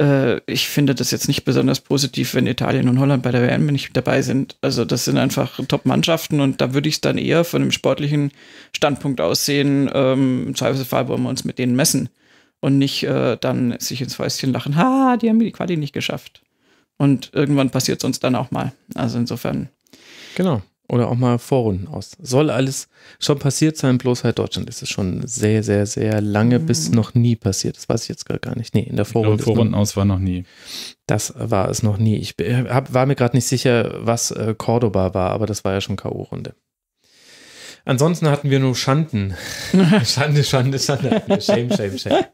äh, ich finde das jetzt nicht besonders positiv, wenn Italien und Holland bei der WM nicht dabei sind. Also das sind einfach Top-Mannschaften und da würde ich es dann eher von einem sportlichen Standpunkt aussehen. Ähm, Im Zweifelsfall wollen wir uns mit denen messen und nicht äh, dann sich ins Fäustchen lachen, ha, die haben die Quali nicht geschafft. Und irgendwann passiert es uns dann auch mal. Also insofern. Genau. Oder auch mal Vorrunden aus. Soll alles schon passiert sein, bloß halt Deutschland ist es schon sehr, sehr, sehr lange mhm. bis noch nie passiert. Das weiß ich jetzt gar nicht. Nee, in der Vorrunde. Glaube, Vorrunden noch, aus war noch nie. Das war es noch nie. Ich äh, hab, war mir gerade nicht sicher, was äh, Cordoba war, aber das war ja schon K.O.-Runde. Ansonsten hatten wir nur Schanden. Schande, Schande, Schande. Shame, shame, shame.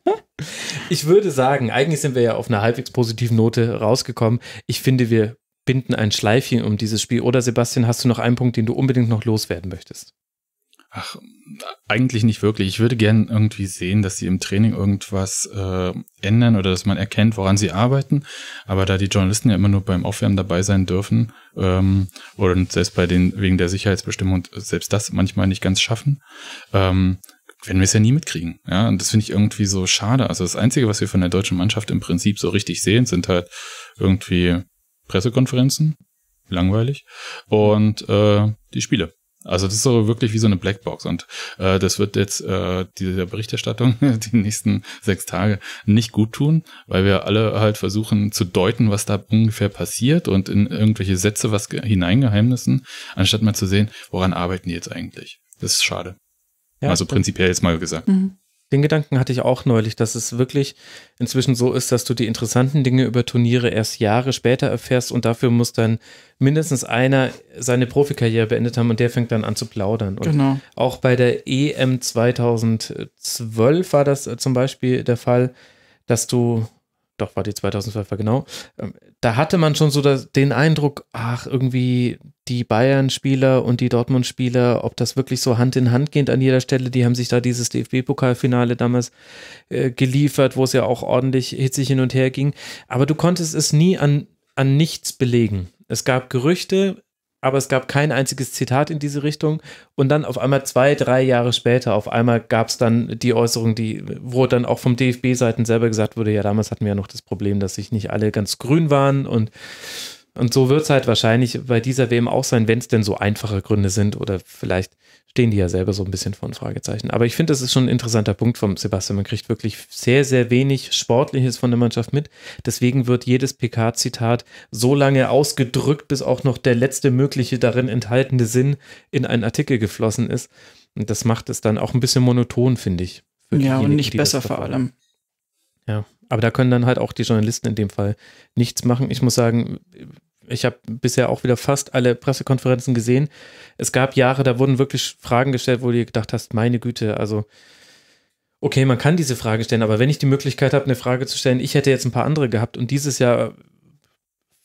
Ich würde sagen, eigentlich sind wir ja auf einer halbwegs positiven Note rausgekommen. Ich finde, wir binden ein Schleifchen um dieses Spiel. Oder Sebastian, hast du noch einen Punkt, den du unbedingt noch loswerden möchtest? Ach, eigentlich nicht wirklich. Ich würde gerne irgendwie sehen, dass sie im Training irgendwas äh, ändern oder dass man erkennt, woran sie arbeiten. Aber da die Journalisten ja immer nur beim Aufwärmen dabei sein dürfen ähm, und selbst bei den wegen der Sicherheitsbestimmung selbst das manchmal nicht ganz schaffen, ähm, werden wir es ja nie mitkriegen. Ja, und das finde ich irgendwie so schade. Also das Einzige, was wir von der deutschen Mannschaft im Prinzip so richtig sehen, sind halt irgendwie Pressekonferenzen, langweilig, und äh, die Spiele. Also das ist so wirklich wie so eine Blackbox und äh, das wird jetzt äh, dieser Berichterstattung die nächsten sechs Tage nicht gut tun, weil wir alle halt versuchen zu deuten, was da ungefähr passiert und in irgendwelche Sätze was hineingeheimnissen, anstatt mal zu sehen, woran arbeiten die jetzt eigentlich. Das ist schade. Ja, also prinzipiell jetzt mal gesagt. Mhm. Den Gedanken hatte ich auch neulich, dass es wirklich inzwischen so ist, dass du die interessanten Dinge über Turniere erst Jahre später erfährst und dafür muss dann mindestens einer seine Profikarriere beendet haben und der fängt dann an zu plaudern. Und genau. Auch bei der EM 2012 war das äh, zum Beispiel der Fall, dass du doch war die 2012er, genau. Ähm, da hatte man schon so den Eindruck, ach, irgendwie die Bayern-Spieler und die Dortmund-Spieler, ob das wirklich so Hand in Hand geht an jeder Stelle, die haben sich da dieses DFB-Pokalfinale damals äh, geliefert, wo es ja auch ordentlich hitzig hin und her ging. Aber du konntest es nie an, an nichts belegen. Es gab Gerüchte, aber es gab kein einziges Zitat in diese Richtung. Und dann auf einmal zwei, drei Jahre später, auf einmal gab es dann die Äußerung, die, wo dann auch vom DFB-Seiten selber gesagt wurde, ja, damals hatten wir ja noch das Problem, dass sich nicht alle ganz grün waren und und so wird es halt wahrscheinlich bei dieser WM auch sein, wenn es denn so einfache Gründe sind oder vielleicht stehen die ja selber so ein bisschen vor ein Fragezeichen. Aber ich finde, das ist schon ein interessanter Punkt vom Sebastian. Man kriegt wirklich sehr, sehr wenig Sportliches von der Mannschaft mit. Deswegen wird jedes PK-Zitat so lange ausgedrückt, bis auch noch der letzte mögliche darin enthaltene Sinn in einen Artikel geflossen ist. Und das macht es dann auch ein bisschen monoton, finde ich. Ja, und nicht besser vor allem. Ja, aber da können dann halt auch die Journalisten in dem Fall nichts machen. Ich muss sagen, ich habe bisher auch wieder fast alle Pressekonferenzen gesehen. Es gab Jahre, da wurden wirklich Fragen gestellt, wo du dir gedacht hast, meine Güte, also okay, man kann diese Frage stellen, aber wenn ich die Möglichkeit habe, eine Frage zu stellen, ich hätte jetzt ein paar andere gehabt und dieses Jahr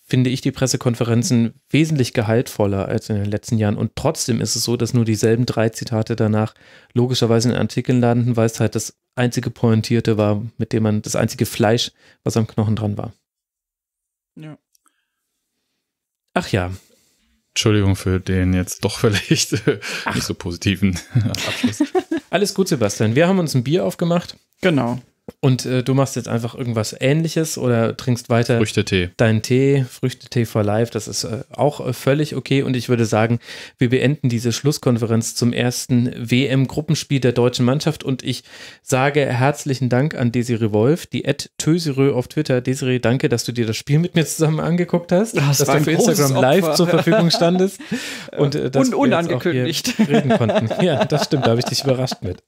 finde ich die Pressekonferenzen wesentlich gehaltvoller als in den letzten Jahren. Und trotzdem ist es so, dass nur dieselben drei Zitate danach logischerweise in Artikeln landen, weil es halt das einzige Pointierte war, mit dem man das einzige Fleisch, was am Knochen dran war. Ach ja. Entschuldigung für den jetzt doch vielleicht Ach. nicht so positiven Abschluss. Alles gut, Sebastian. Wir haben uns ein Bier aufgemacht. Genau. Und äh, du machst jetzt einfach irgendwas Ähnliches oder trinkst weiter Früchtetee. deinen Tee, Früchtetee for Life. Das ist äh, auch äh, völlig okay. Und ich würde sagen, wir beenden diese Schlusskonferenz zum ersten WM-Gruppenspiel der deutschen Mannschaft. Und ich sage herzlichen Dank an Desiree Wolf, die Ed Tösirö auf Twitter. Desiree, danke, dass du dir das Spiel mit mir zusammen angeguckt hast, das dass du für Instagram Opfer. live zur Verfügung standest und äh, dass wir unangekündigt reden konnten. Ja, das stimmt. Da habe ich dich überrascht mit.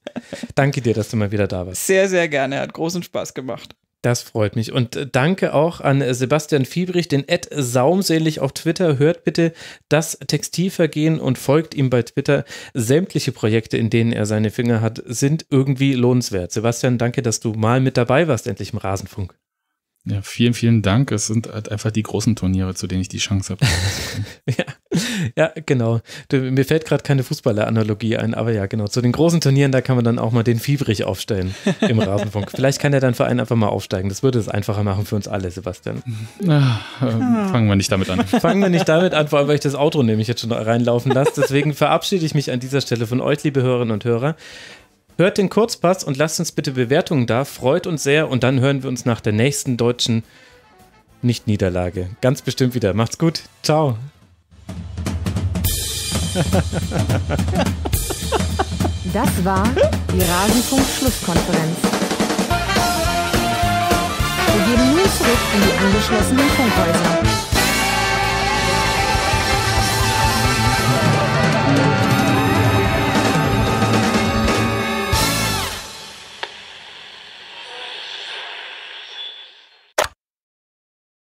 Danke dir, dass du mal wieder da warst. Sehr, sehr gerne hat großen Spaß gemacht. Das freut mich. Und äh, danke auch an äh, Sebastian Fiebrich, den Ed Saumselig auf Twitter. Hört bitte das Textilvergehen und folgt ihm bei Twitter. Sämtliche Projekte, in denen er seine Finger hat, sind irgendwie lohnenswert. Sebastian, danke, dass du mal mit dabei warst, endlich im Rasenfunk. Ja, vielen, vielen Dank. Es sind halt einfach die großen Turniere, zu denen ich die Chance habe. ja, ja, genau. Du, mir fällt gerade keine Fußballer-Analogie ein, aber ja, genau. Zu den großen Turnieren, da kann man dann auch mal den Fiebrig aufstellen im Rasenfunk. Vielleicht kann der dann Verein einfach mal aufsteigen. Das würde es einfacher machen für uns alle, Sebastian. Ah, äh, fangen wir nicht damit an. Fangen wir nicht damit an, vor allem, weil ich das Outro nämlich jetzt schon reinlaufen lasse. Deswegen verabschiede ich mich an dieser Stelle von euch, liebe Hörerinnen und Hörer. Hört den Kurzpass und lasst uns bitte Bewertungen da. Freut uns sehr und dann hören wir uns nach der nächsten deutschen Nicht-Niederlage. Ganz bestimmt wieder. Macht's gut. Ciao. Das war die Rasenfunk-Schlusskonferenz. Wir gehen nun zurück in die angeschlossenen Funkhäuser.